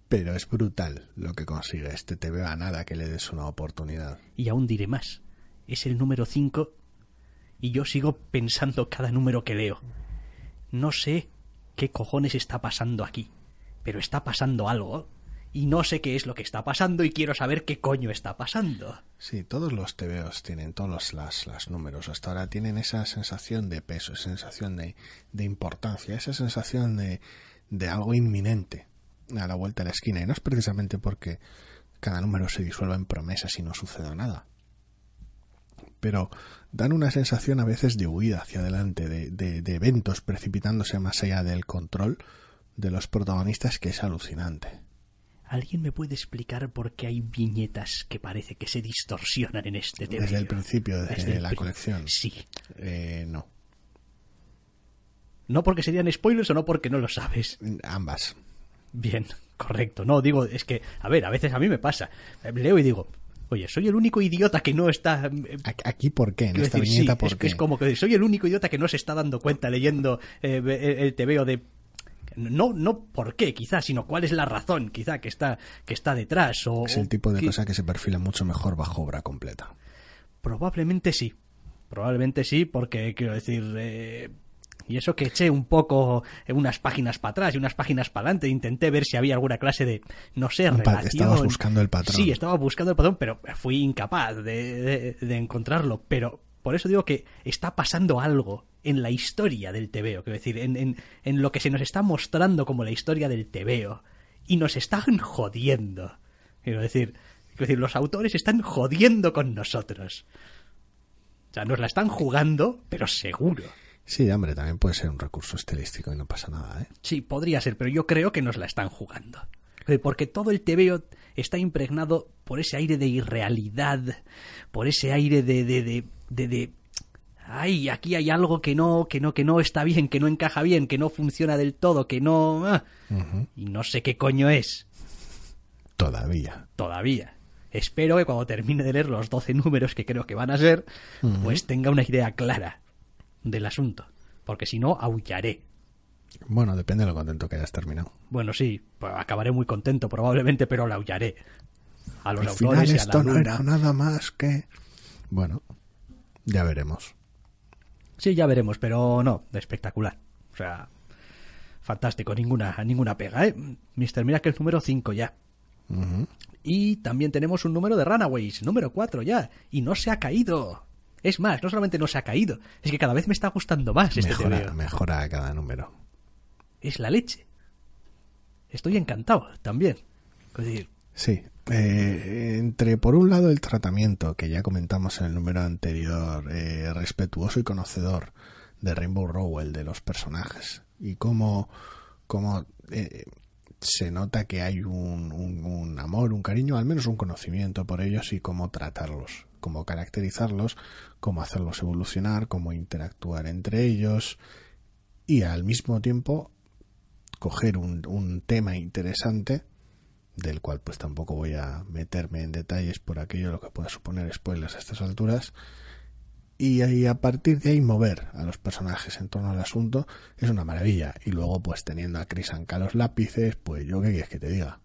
Pero es brutal lo que consigue este TV a nada que le des una oportunidad. Y aún diré más, es el número 5 y yo sigo pensando cada número que leo. No sé qué cojones está pasando aquí, pero está pasando algo y no sé qué es lo que está pasando y quiero saber qué coño está pasando. Sí, todos los TVOs tienen, todos los números hasta ahora tienen esa sensación de peso, esa sensación de, de importancia, esa sensación de, de algo inminente a la vuelta de la esquina. Y no es precisamente porque cada número se disuelva en promesas y no suceda nada. Pero dan una sensación a veces de huida hacia adelante, de, de eventos precipitándose más allá del control de los protagonistas que es alucinante. ¿Alguien me puede explicar por qué hay viñetas que parece que se distorsionan en este tema? Desde el principio de Desde la colección. Sí. Eh, no. No porque serían spoilers o no porque no lo sabes. Ambas. Bien, correcto. No, digo, es que, a ver, a veces a mí me pasa. Eh, leo y digo, oye, soy el único idiota que no está... Eh, aquí, ¿por qué? En esta viñeta, ¿por es, qué? es como que soy el único idiota que no se está dando cuenta leyendo el tebeo de no, no por qué, quizás, sino cuál es la razón, quizá, que está, que está detrás. O, es el tipo de cosa que se perfila mucho mejor bajo obra completa. Probablemente sí. Probablemente sí, porque quiero decir. Eh, y eso que eché un poco eh, unas páginas para atrás y unas páginas para adelante, intenté ver si había alguna clase de, no sé, relación. Estabas buscando el patrón. Sí, estaba buscando el patrón, pero fui incapaz de encontrarlo. Pero por eso digo que está pasando algo en la historia del tebeo, quiero decir, en, lo que se nos está mostrando como la historia del tebeo. Y nos están jodiendo. Quiero decir, decir, los autores están jodiendo con nosotros. O sea, nos la están jugando, pero seguro. Sí, hombre, también puede ser un recurso estilístico y no pasa nada, ¿eh? Sí, podría ser, pero yo creo que nos la están jugando. Porque todo el tebeo está impregnado por ese aire de irrealidad, por ese aire de, de, de, de ay, aquí hay algo que no, que no, que no está bien, que no encaja bien, que no funciona del todo, que no... Ah". Y no sé qué coño es. Todavía. Todavía. Espero que cuando termine de leer los 12 números que creo que van a ser, pues tenga una idea clara del asunto. Porque si no, aullaré. Bueno, depende de lo contento que hayas terminado. Bueno, sí, pues acabaré muy contento probablemente, pero la aullaré. A los Al final, esto no era nada más que... Bueno, ya veremos. Sí, ya veremos, pero no, espectacular. O sea, fantástico, ninguna, ninguna pega, ¿eh? Mister el número 5 ya. Y también tenemos un número de Runaways, número 4 ya, y no se ha caído. Es más, no solamente no se ha caído, es que cada vez me está gustando más mejora, este mejora, Mejora cada número. Es la leche. Estoy encantado también. sí, eh, entre, por un lado, el tratamiento que ya comentamos en el número anterior, eh, respetuoso y conocedor de Rainbow Rowell, de los personajes, y cómo, eh, se nota que hay un, amor, un cariño, al menos un conocimiento por ellos y cómo tratarlos, cómo caracterizarlos, cómo hacerlos evolucionar, cómo interactuar entre ellos y al mismo tiempo coger un tema interesante del cual pues tampoco voy a meterme en detalles por aquello lo que pueda suponer spoilers a estas alturas y, ahí a partir de ahí mover a los personajes en torno al asunto es una maravilla y luego pues teniendo a Chris Anka los lápices pues yo qué quieres que te diga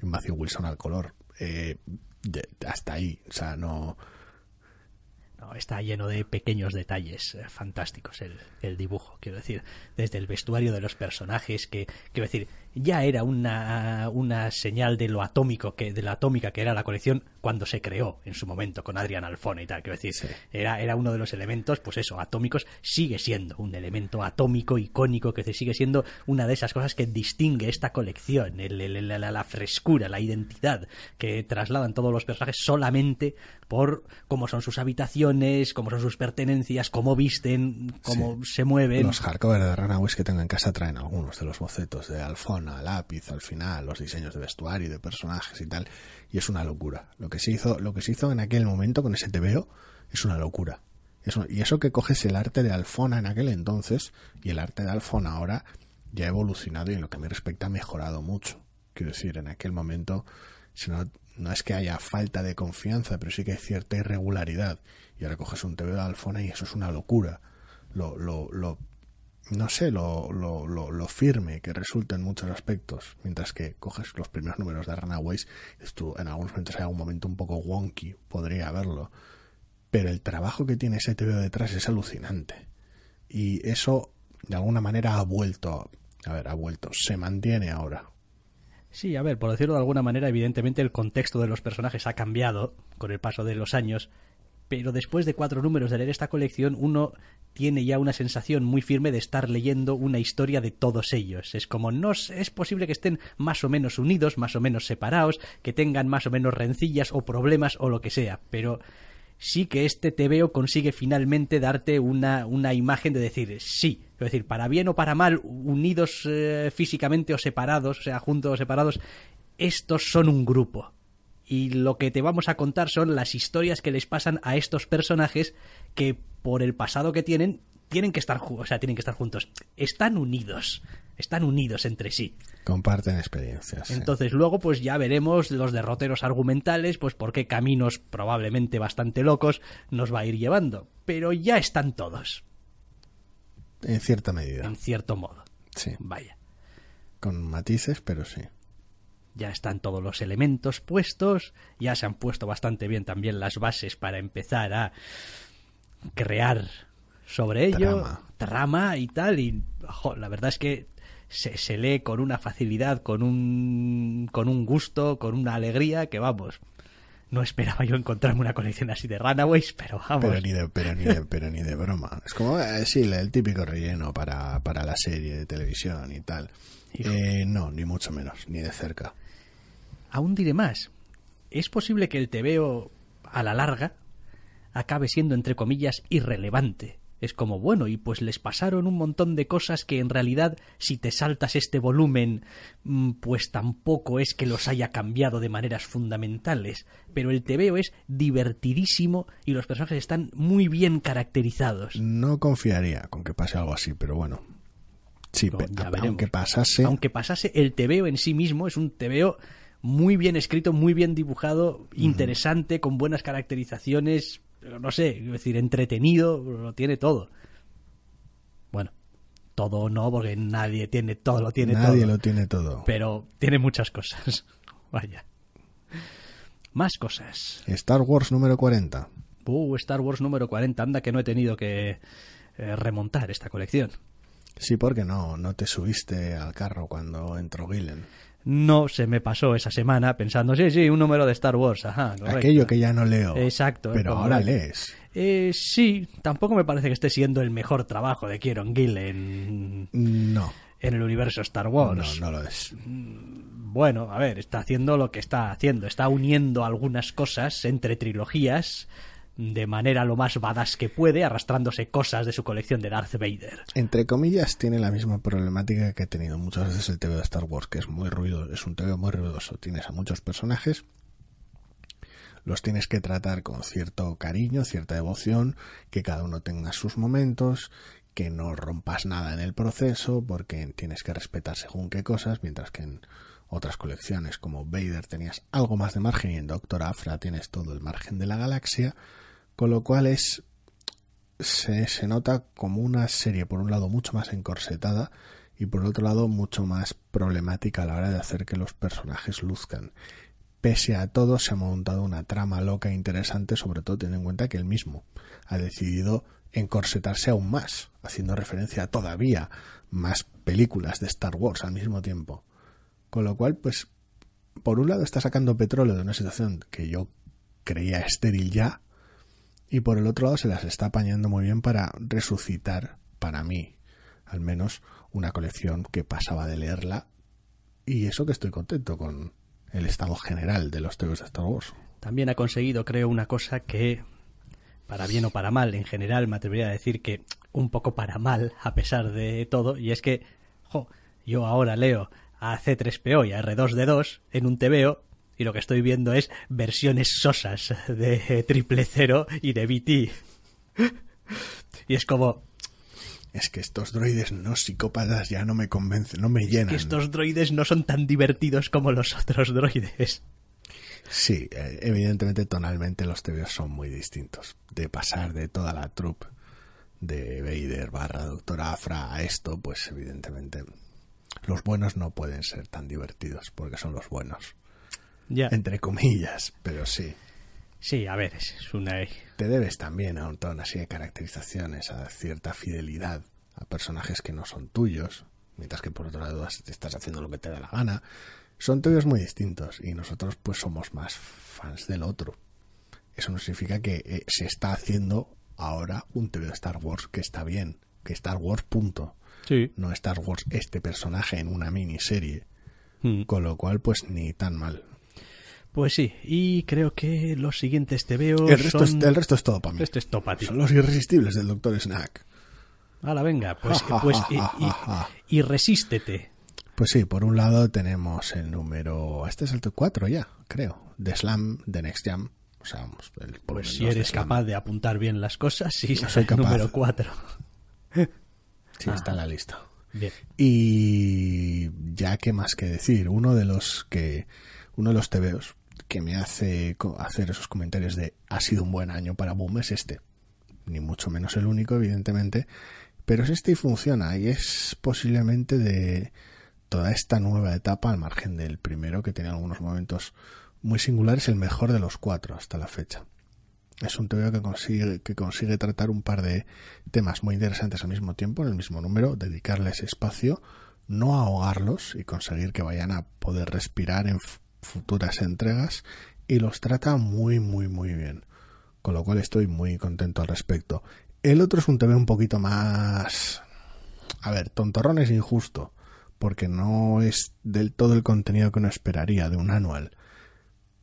Matthew Wilson al color eh, hasta ahí o sea no está lleno de pequeños detalles eh, fantásticos el, el, dibujo, quiero decir, desde el vestuario de los personajes, que quiero decir, ya era una, señal de lo atómico que, de la atómica que era la colección cuando se creó en su momento con Adrián Alfón y tal. Quiero decir, era, era uno de los elementos, pues eso, atómicos, sigue siendo un elemento atómico, icónico, que sigue siendo una de esas cosas que distingue esta colección, la, frescura, la identidad que trasladan todos los personajes solamente por cómo son sus habitaciones, cómo son sus pertenencias, cómo visten, cómo se mueven. Los hardcover de Runaways que tengo en casa traen algunos de los bocetos de Alfone lápiz al final, los diseños de vestuario, de personajes y tal, y es una locura. Lo que se hizo, lo que se hizo en aquel momento con ese TVO es una locura. y eso que coges el arte de Alfona en aquel entonces y el arte de Alfona ahora ya ha evolucionado y en lo que me respecta ha mejorado mucho. Quiero decir, en aquel momento si no, es que haya falta de confianza, pero sí que hay cierta irregularidad. Y ahora coges un TVO de Alfona y eso es una locura. Lo, lo, lo no sé, lo, lo, lo, firme que resulta en muchos aspectos, mientras que coges los primeros números de Runaways, en algunos momentos hay algún momento un poco wonky, podría haberlo, pero el trabajo que tiene ese TVO detrás es alucinante. Y eso, de alguna manera, ha vuelto, a ver, ha vuelto, se mantiene ahora. Sí, a ver, por decirlo de alguna manera, evidentemente el contexto de los personajes ha cambiado con el paso de los años pero después de cuatro números de leer esta colección, uno tiene ya una sensación muy firme de estar leyendo una historia de todos ellos. Es como, no es posible que estén más o menos unidos, más o menos separados, que tengan más o menos rencillas o problemas o lo que sea, pero sí que este veo consigue finalmente darte una, imagen de decir sí. Es decir, para bien o para mal, unidos eh, físicamente o separados, o sea, juntos o separados, estos son un grupo y lo que te vamos a contar son las historias que les pasan a estos personajes que por el pasado que tienen tienen que estar, o sea, tienen que estar juntos, están unidos, están unidos entre sí. Comparten experiencias. Entonces, luego pues ya veremos los derroteros argumentales, pues por qué caminos probablemente bastante locos nos va a ir llevando, pero ya están todos. En cierta medida. En cierto modo. Sí. Vaya. Con matices, pero sí ya están todos los elementos puestos, ya se han puesto bastante bien también las bases para empezar a crear sobre ello trama, y tal, y la verdad es que se, lee con una facilidad, con un, con un gusto, con una alegría que vamos. No esperaba yo encontrarme una colección así de Runaways, pero vamos. Pero ni de, pero ni de, pero ni de broma. Es como, eh, el típico relleno para, para la serie de televisión y tal. Eh, no, ni mucho menos, ni de cerca. Aún diré más. Es posible que el tebeo, a la larga, acabe siendo, entre comillas, irrelevante. Es como, bueno, y pues les pasaron un montón de cosas que en realidad, si te saltas este volumen, mm, pues tampoco es que los haya cambiado de maneras fundamentales. Pero el tebeo es divertidísimo y los personajes están muy bien caracterizados. No confiaría con que pase algo así, pero bueno. Sí, aunque pasase. Aunque pasase, el tebeo en sí mismo es un tebeo muy bien escrito, muy bien dibujado, interesante, con buenas caracterizaciones, no sé, es decir, entretenido, lo tiene todo. Bueno, todo no, porque nadie tiene todo, lo tiene todo. Nadie lo tiene todo. Pero tiene muchas cosas. <laughs> Vaya. Más cosas. Star Wars número 40. Uh, Star Wars número 40. Anda que no he tenido que eh, remontar esta colección. Sí, porque no, no te subiste al carro cuando entró Gillen no se me pasó esa semana pensando, sí, sí, un número de Star Wars, ajá. Aquello que ya no leo. Exacto. Pero ahora lees. Eh, sí, tampoco me parece que esté siendo el mejor trabajo de Kieron en. No. En el universo Star Wars. No, no lo es. Mm, bueno, a ver, está haciendo lo que está haciendo. Está uniendo algunas cosas entre trilogías de manera lo más badass que puede, arrastrándose cosas de su colección de Darth Vader. Entre comillas, tiene la misma problemática que ha tenido muchas veces el TV de Star Wars, que es muy ruido, es un TV muy ruidoso. Tienes a muchos personajes, los tienes que tratar con cierto cariño, cierta devoción, que cada uno tenga sus momentos, que no rompas nada en el proceso, porque tienes que respetar según qué cosas, mientras que en otras colecciones como Vader tenías algo más de margen y en Doctor Afra tienes todo el margen de la galaxia con lo cual es. Se, se nota como una serie, por un lado, mucho más encorsetada y por otro lado, mucho más problemática a la hora de hacer que los personajes luzcan. Pese a todo, se ha montado una trama loca e interesante, sobre todo teniendo en cuenta que él mismo ha decidido encorsetarse aún más, haciendo referencia a todavía más películas de Star Wars al mismo tiempo. Con lo cual, pues, por un lado está sacando petróleo de una situación que yo creía estéril ya, y por el otro lado se las está apañando muy bien para resucitar, para mí, al menos, una colección que pasaba de leerla y eso que estoy contento con el estado general de los teos de Star Wars. También ha conseguido, creo, una cosa que, para bien o para mal, en general me atrevería a decir que un poco para mal, a pesar de todo, y es que, jo, yo ahora leo a C3PO y a R2D2 en un tebeo y lo que estoy viendo es versiones sosas de Triple Cero y de BT. Y es como... Es que estos droides no psicópatas ya no me convencen, no me llenan. estos droides no son tan divertidos como los otros droides. Sí, eh, evidentemente tonalmente los tvs son muy distintos. De pasar de toda la troupe de Vader barra Doctora Afra a esto, pues evidentemente los buenos no pueden ser tan divertidos porque son los buenos. Entre comillas, pero sí. Sí, a ver, es una... Te debes también a un tono así de caracterizaciones, a cierta fidelidad a personajes que no son tuyos, mientras que por otro lado estás haciendo lo que te da la gana. Son tuyos muy distintos y nosotros pues somos más fans del otro. Eso no significa que eh, se está haciendo ahora un TV de Star Wars que está bien, que Star Wars punto. Sí. No Star Wars este personaje en una miniserie. Mm. Con lo cual pues ni tan mal. Pues sí, y creo que los siguientes te veo. El resto, el resto es todo para mí. Este es todo Son los irresistibles del Dr. Snack. Hala, venga, pues, <laughs> pues y, resístete. Pues sí, por un lado tenemos el número. Este es el 4 ya, creo. De Slam, de Next Jam. O sea, el pues si eres capaz de apuntar bien las cosas, sí, soy número 4. <laughs> sí, está en la lista. Bien. Y ya qué más que decir, uno de los que uno de los tebeos que me hace hacer esos comentarios de ha sido un buen año para Boom es este. Ni mucho menos el único, evidentemente. Pero es este y funciona. Y es posiblemente de toda esta nueva etapa, al margen del primero, que tiene algunos momentos muy singulares, el mejor de los cuatro hasta la fecha. Es un teoría que consigue, que consigue tratar un par de temas muy interesantes al mismo tiempo, en el mismo número, dedicarles espacio, no ahogarlos y conseguir que vayan a poder respirar en futuras entregas y los trata muy, muy, muy bien. Con lo cual estoy muy contento al respecto. El otro es un TV un poquito más... A ver, tontorrón es injusto, porque no es del todo el contenido que uno esperaría de un anual.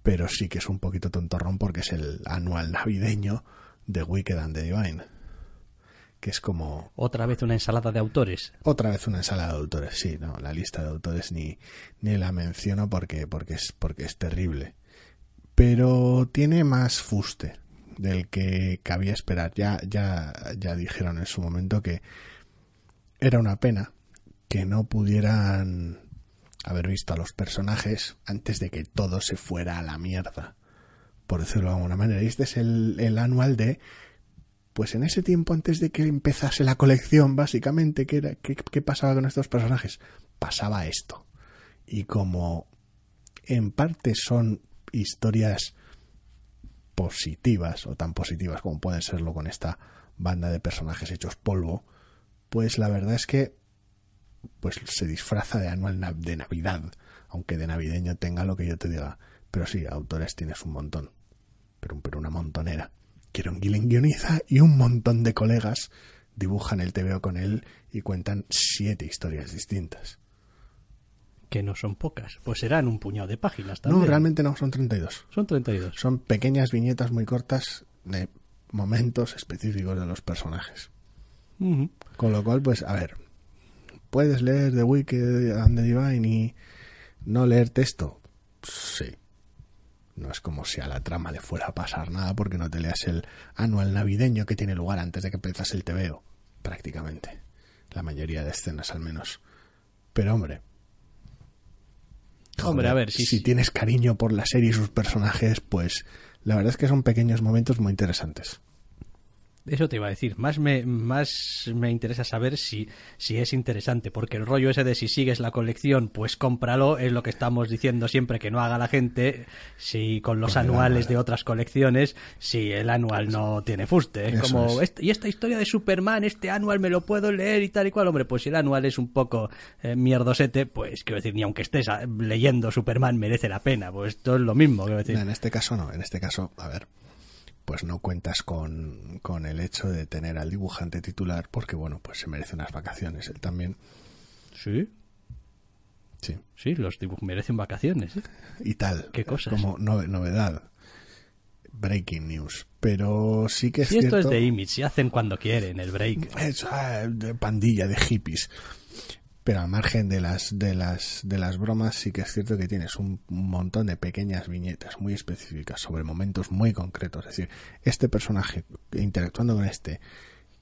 Pero sí que es un poquito tontorrón porque es el anual navideño de Wicked and the Divine que es como... Otra vez una ensalada de autores. Otra vez una ensalada de autores, sí, no, la lista de autores ni, ni la menciono porque, porque, es, porque es terrible. Pero tiene más fuste del que cabía esperar. Ya, ya, ya dijeron en su momento que era una pena que no pudieran haber visto a los personajes antes de que todo se fuera a la mierda, por decirlo de alguna manera. este es el, el anual de pues en ese tiempo antes de que empezase la colección, básicamente, ¿qué, era, qué pasaba con estos personajes? Pasaba esto. Y como en parte son historias positivas o tan positivas como pueden serlo con esta banda de personajes hechos polvo, pues la verdad es que pues se disfraza de anual de Navidad, aunque de navideño tenga lo que yo te diga. Pero sí, autores tienes un montón, pero, pero una montonera. Kieron Gillen guioniza y un montón de colegas dibujan el TVO con él y cuentan siete historias distintas. Que no son pocas, pues serán un puñado de páginas también. No, realmente no, son 32. Son 32. Son pequeñas viñetas muy cortas de momentos específicos de los personajes. Con lo cual, pues, a ver, puedes leer The Wicked and the Divine y no leer texto. Sí. No es como si a la trama le fuera a pasar nada porque no te leas el anual navideño que tiene lugar antes de que empezas el TVO, prácticamente. La mayoría de escenas al menos. Pero hombre. hombre, a ver, si... si tienes cariño por la serie y sus personajes, pues la verdad es que son pequeños momentos muy interesantes. Eso te iba a decir. Más me, más me interesa saber si, si es interesante, porque el rollo ese de si sigues la colección, pues cómpralo, es lo que estamos diciendo siempre que no haga la gente. Si con los anuales de otras colecciones, si el anual no tiene fuste. ¿eh? como, y esta historia de Superman, este anual me lo puedo leer y tal y cual. Hombre, pues si el anual es un poco eh, mierdosete, pues quiero decir, ni aunque estés ah, leyendo Superman merece la pena. Pues esto es lo mismo, que decir. en este caso no, en este caso, a ver pues no cuentas con, con el hecho de tener al dibujante titular porque, bueno, pues se merece unas vacaciones él también. Sí. Sí. Sí, los dibujos merecen vacaciones. ¿eh? Y tal. Qué cosas. Como novedad. Breaking news. Pero sí que es esto es de Image, y hacen cuando quieren el break. Es, ah, de pandilla de hippies pero al margen de las, de las, de las bromas, sí que es cierto que tienes un montón de pequeñas viñetas muy específicas sobre momentos muy concretos. Es decir, este personaje interactuando con este,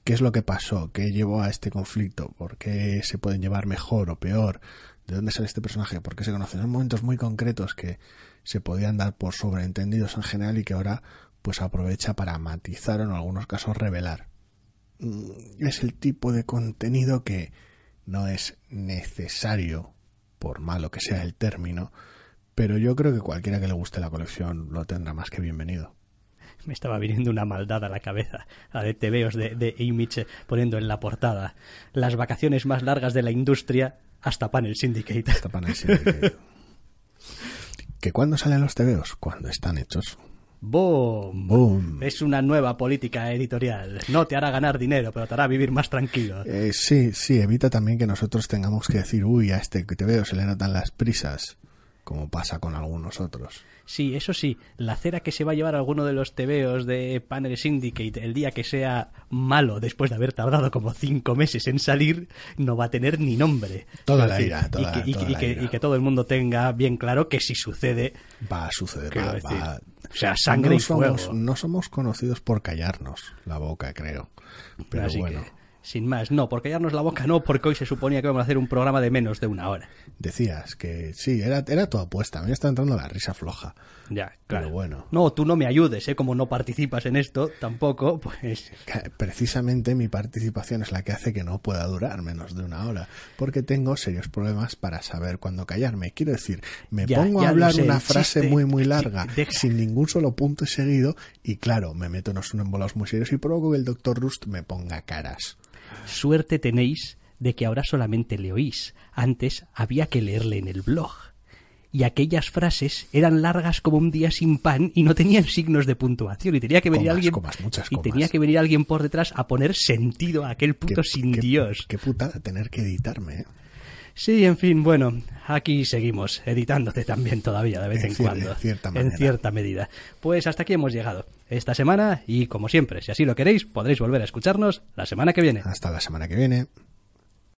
qué es lo que pasó, qué llevó a este conflicto, por qué se pueden llevar mejor o peor, de dónde sale este personaje, por qué se conocen. Son momentos muy concretos que se podían dar por sobreentendidos en general y que ahora pues aprovecha para matizar o en algunos casos revelar. Mm, es el tipo de contenido que, no es necesario, por malo que sea el término, pero yo creo que cualquiera que le guste la colección lo tendrá más que bienvenido me estaba viniendo una maldad a la cabeza, la de tebeos de, de poniendo en la portada las vacaciones más largas de la industria hasta Panel Syndicate. Hasta Panel <laughs> ¿Que cuándo salen los tebeos? Cuando están hechos. Boom. Es una nueva política editorial. No te hará ganar dinero, pero te hará vivir más tranquilo. Eh, sí, sí, evita también que nosotros tengamos que decir, uy, a este que te veo se le notan las prisas, como pasa con algunos otros. Sí, eso sí, la cera que se va a llevar alguno de los tebeos de Panel Syndicate el día que sea malo, después de haber tardado como cinco meses en salir, no va a tener ni nombre. Toda la ira, toda, que, la ira. y que todo el mundo tenga bien claro que si sucede... Va a suceder, va, o sea, sangre no y somos, No somos conocidos por callarnos la boca, creo. Pero bueno. sin más, no, por callarnos la boca no, porque hoy se suponía que íbamos a hacer un programa de menos de una hora. Decías que sí, era, era tu apuesta, me está entrando la risa floja claro. bueno. No, tú no me ayudes, ¿eh? Como no participas en esto tampoco, pues. Precisamente mi participación es la que hace que no pueda durar menos de una hora, porque tengo serios problemas para saber cuándo callarme. Quiero decir, me pongo a hablar una frase muy, muy larga, sin ningún solo punto seguido, y claro, me meto en unos embolados muy serios y provoco que el doctor Rust me ponga caras. Suerte tenéis de que ahora solamente le oís. Antes había que leerle en el blog y aquellas frases eran largas como un día sin pan y no tenían signos de puntuación y tenía que venir alguien y tenía que venir alguien por detrás a poner sentido a aquel puto sin dios. Qué putada tener que editarme. ¿eh? Sí, en fin, bueno, aquí seguimos editándote también todavía de vez en, cuando, en cierta medida. Pues hasta aquí hemos llegado esta semana y como siempre, si así lo queréis, podréis volver a escucharnos la semana que viene. Hasta la semana que viene.